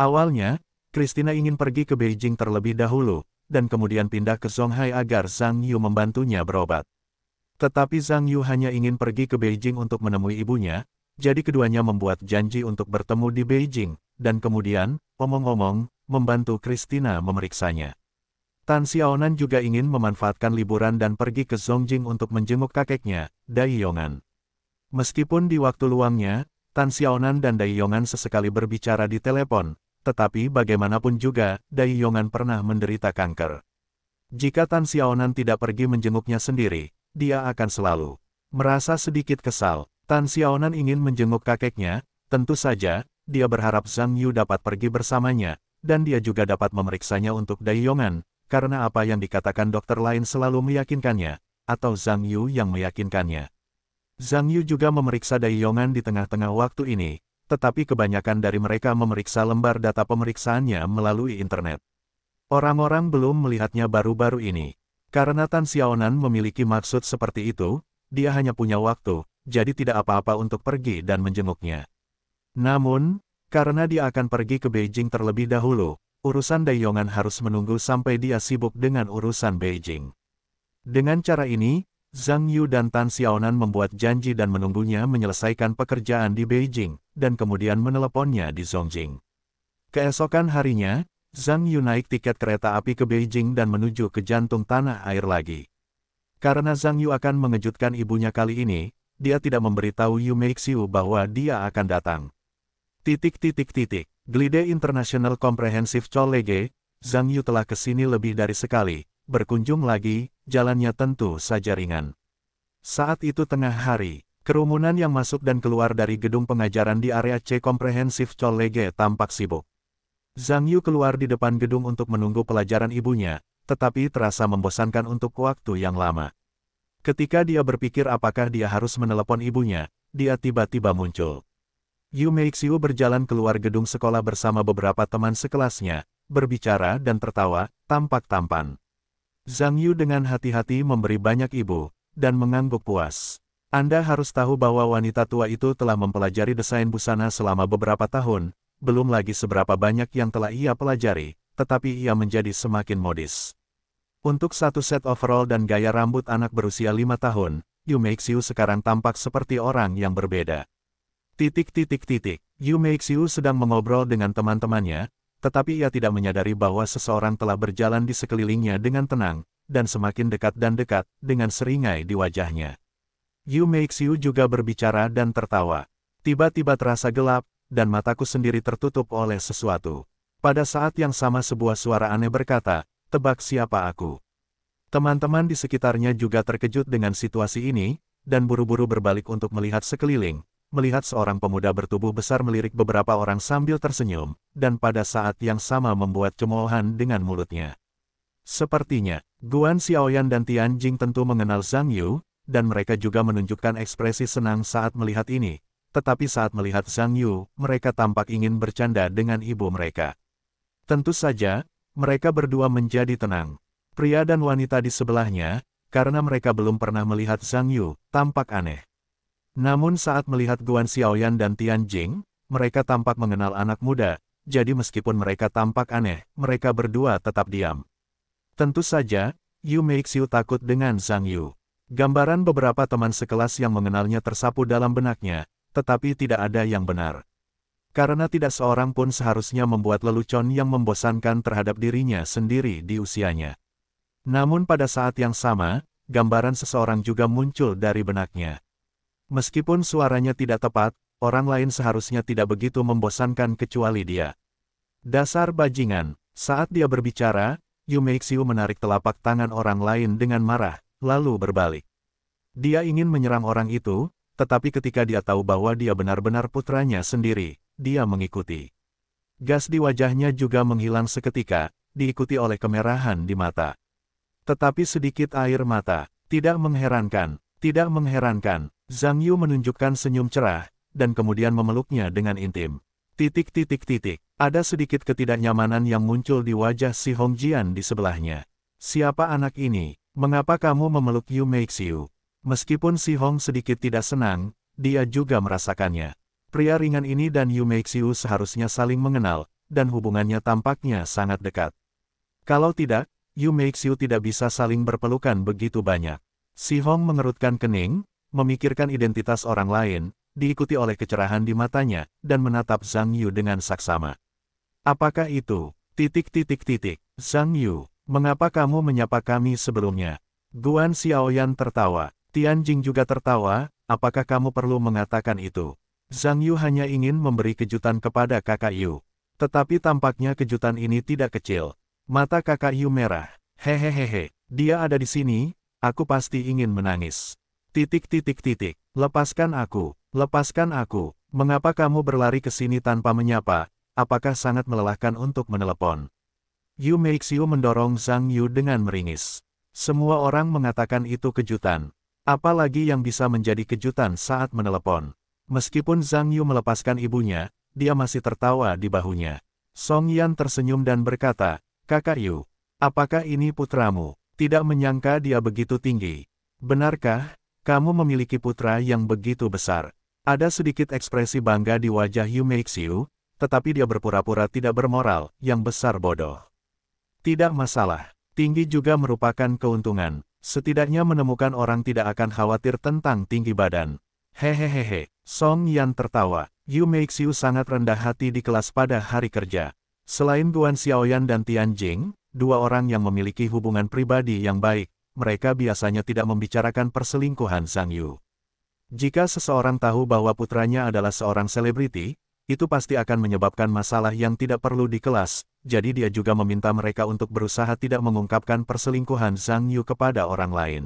Awalnya, Christina ingin pergi ke Beijing terlebih dahulu, dan kemudian pindah ke Songhai agar Zhang Yu membantunya berobat. Tetapi Zhang Yu hanya ingin pergi ke Beijing untuk menemui ibunya, jadi keduanya membuat janji untuk bertemu di Beijing, dan kemudian, omong-omong, membantu Christina memeriksanya. Tan Xiaonan juga ingin memanfaatkan liburan dan pergi ke Zhongjing untuk menjenguk kakeknya, Dai Yongan. Meskipun di waktu luangnya, Tan Xiaonan dan Dai Yongan sesekali berbicara di telepon, tetapi bagaimanapun juga, Dai Yongan pernah menderita kanker. Jika Tan Xiaonan tidak pergi menjenguknya sendiri, dia akan selalu merasa sedikit kesal. Tan Xiaonan ingin menjenguk kakeknya, tentu saja, dia berharap Zhang Yu dapat pergi bersamanya, dan dia juga dapat memeriksanya untuk Dai Yongan, karena apa yang dikatakan dokter lain selalu meyakinkannya, atau Zhang Yu yang meyakinkannya. Zhang Yu juga memeriksa Dai Yongan di tengah-tengah waktu ini, tetapi kebanyakan dari mereka memeriksa lembar data pemeriksaannya melalui internet. Orang-orang belum melihatnya baru-baru ini. Karena Tan Xiaonan memiliki maksud seperti itu, dia hanya punya waktu, jadi tidak apa-apa untuk pergi dan menjenguknya. Namun, karena dia akan pergi ke Beijing terlebih dahulu, urusan Dayongan harus menunggu sampai dia sibuk dengan urusan Beijing. Dengan cara ini, Zhang Yu dan Tan Xiaonan membuat janji dan menunggunya menyelesaikan pekerjaan di Beijing, dan kemudian meneleponnya di Zongjing. Keesokan harinya, Zhang Yu naik tiket kereta api ke Beijing dan menuju ke jantung tanah air lagi. Karena Zhang Yu akan mengejutkan ibunya kali ini, dia tidak memberitahu Yu Meixiu bahwa dia akan datang. Titik titik titik, Glide International Comprehensive College, Zhang Yu telah kesini lebih dari sekali, berkunjung lagi, jalannya tentu saja ringan. Saat itu tengah hari, kerumunan yang masuk dan keluar dari gedung pengajaran di area C komprehensif College tampak sibuk. Zhang Yu keluar di depan gedung untuk menunggu pelajaran ibunya, tetapi terasa membosankan untuk waktu yang lama. Ketika dia berpikir apakah dia harus menelepon ibunya, dia tiba-tiba muncul. Yu Meixiu berjalan keluar gedung sekolah bersama beberapa teman sekelasnya, berbicara dan tertawa, tampak tampan. Zhang Yu dengan hati-hati memberi banyak ibu, dan mengangguk puas. Anda harus tahu bahwa wanita tua itu telah mempelajari desain busana selama beberapa tahun, belum lagi seberapa banyak yang telah ia pelajari, tetapi ia menjadi semakin modis. Untuk satu set overall dan gaya rambut anak berusia lima tahun, Yu Meixiu sekarang tampak seperti orang yang berbeda. Titik titik titik, Yu Meixiu sedang mengobrol dengan teman-temannya, tetapi ia tidak menyadari bahwa seseorang telah berjalan di sekelilingnya dengan tenang, dan semakin dekat dan dekat, dengan seringai di wajahnya. Yu Meixiu juga berbicara dan tertawa. Tiba-tiba terasa gelap, dan mataku sendiri tertutup oleh sesuatu. Pada saat yang sama sebuah suara aneh berkata, tebak siapa aku. Teman-teman di sekitarnya juga terkejut dengan situasi ini, dan buru-buru berbalik untuk melihat sekeliling, melihat seorang pemuda bertubuh besar melirik beberapa orang sambil tersenyum, dan pada saat yang sama membuat cemoohan dengan mulutnya. Sepertinya, Guan Xiaoyan dan Tian Jing tentu mengenal Zhang Yu, dan mereka juga menunjukkan ekspresi senang saat melihat ini, tetapi saat melihat Zhang Yu, mereka tampak ingin bercanda dengan ibu mereka. Tentu saja, mereka berdua menjadi tenang. Pria dan wanita di sebelahnya, karena mereka belum pernah melihat Zhang Yu, tampak aneh. Namun saat melihat Guan Xiaoyan dan Tian Jing, mereka tampak mengenal anak muda, jadi meskipun mereka tampak aneh, mereka berdua tetap diam. Tentu saja, Yu Meixiu takut dengan Zhang Yu. Gambaran beberapa teman sekelas yang mengenalnya tersapu dalam benaknya, tetapi tidak ada yang benar. Karena tidak seorang pun seharusnya membuat lelucon yang membosankan terhadap dirinya sendiri di usianya. Namun pada saat yang sama, gambaran seseorang juga muncul dari benaknya. Meskipun suaranya tidak tepat, orang lain seharusnya tidak begitu membosankan kecuali dia. Dasar bajingan, saat dia berbicara, Yu Meixiu menarik telapak tangan orang lain dengan marah, lalu berbalik. Dia ingin menyerang orang itu, tetapi ketika dia tahu bahwa dia benar-benar putranya sendiri, dia mengikuti. Gas di wajahnya juga menghilang seketika, diikuti oleh kemerahan di mata. Tetapi sedikit air mata, tidak mengherankan, tidak mengherankan, Zhang Yu menunjukkan senyum cerah, dan kemudian memeluknya dengan intim. Titik titik titik, ada sedikit ketidaknyamanan yang muncul di wajah si Hong Jian di sebelahnya. Siapa anak ini? Mengapa kamu memeluk Yu Meixiu? Meskipun si Hong sedikit tidak senang, dia juga merasakannya. Pria ringan ini dan Yu Meixiu seharusnya saling mengenal, dan hubungannya tampaknya sangat dekat. Kalau tidak, Yu Meixiu tidak bisa saling berpelukan begitu banyak. Si Hong mengerutkan kening, memikirkan identitas orang lain, diikuti oleh kecerahan di matanya, dan menatap Zhang Yu dengan saksama. Apakah itu? Titik titik titik. Zhang Yu, mengapa kamu menyapa kami sebelumnya? Guan Xiaoyan tertawa. Tian Jing juga tertawa, apakah kamu perlu mengatakan itu? Zhang Yu hanya ingin memberi kejutan kepada kakak Yu. Tetapi tampaknya kejutan ini tidak kecil. Mata kakak Yu merah. Hehehehe, dia ada di sini, aku pasti ingin menangis. Titik titik titik. Lepaskan aku, lepaskan aku. Mengapa kamu berlari ke sini tanpa menyapa? Apakah sangat melelahkan untuk menelepon? Yu Meixiu mendorong Zhang Yu dengan meringis. Semua orang mengatakan itu kejutan. Apalagi yang bisa menjadi kejutan saat menelepon. Meskipun Zhang Yu melepaskan ibunya, dia masih tertawa di bahunya. Song Yan tersenyum dan berkata, Kakak Yu, apakah ini putramu? Tidak menyangka dia begitu tinggi. Benarkah? Kamu memiliki putra yang begitu besar. Ada sedikit ekspresi bangga di wajah Yu Meixiu, tetapi dia berpura-pura tidak bermoral, yang besar bodoh. Tidak masalah. Tinggi juga merupakan keuntungan. Setidaknya menemukan orang tidak akan khawatir tentang tinggi badan. Hehehehe, Song Yan tertawa. Yu Meixiu sangat rendah hati di kelas pada hari kerja. Selain Guan Xiaoyan dan Tian Jing, dua orang yang memiliki hubungan pribadi yang baik, mereka biasanya tidak membicarakan perselingkuhan Sang Yu. Jika seseorang tahu bahwa putranya adalah seorang selebriti, itu pasti akan menyebabkan masalah yang tidak perlu di kelas, jadi dia juga meminta mereka untuk berusaha tidak mengungkapkan perselingkuhan Zhang Yu kepada orang lain.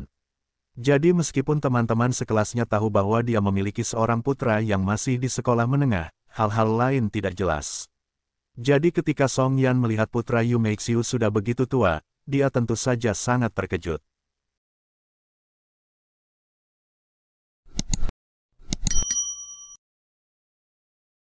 Jadi meskipun teman-teman sekelasnya tahu bahwa dia memiliki seorang putra yang masih di sekolah menengah, hal-hal lain tidak jelas. Jadi ketika Song Yan melihat putra Yu Meixiu sudah begitu tua, dia tentu saja sangat terkejut.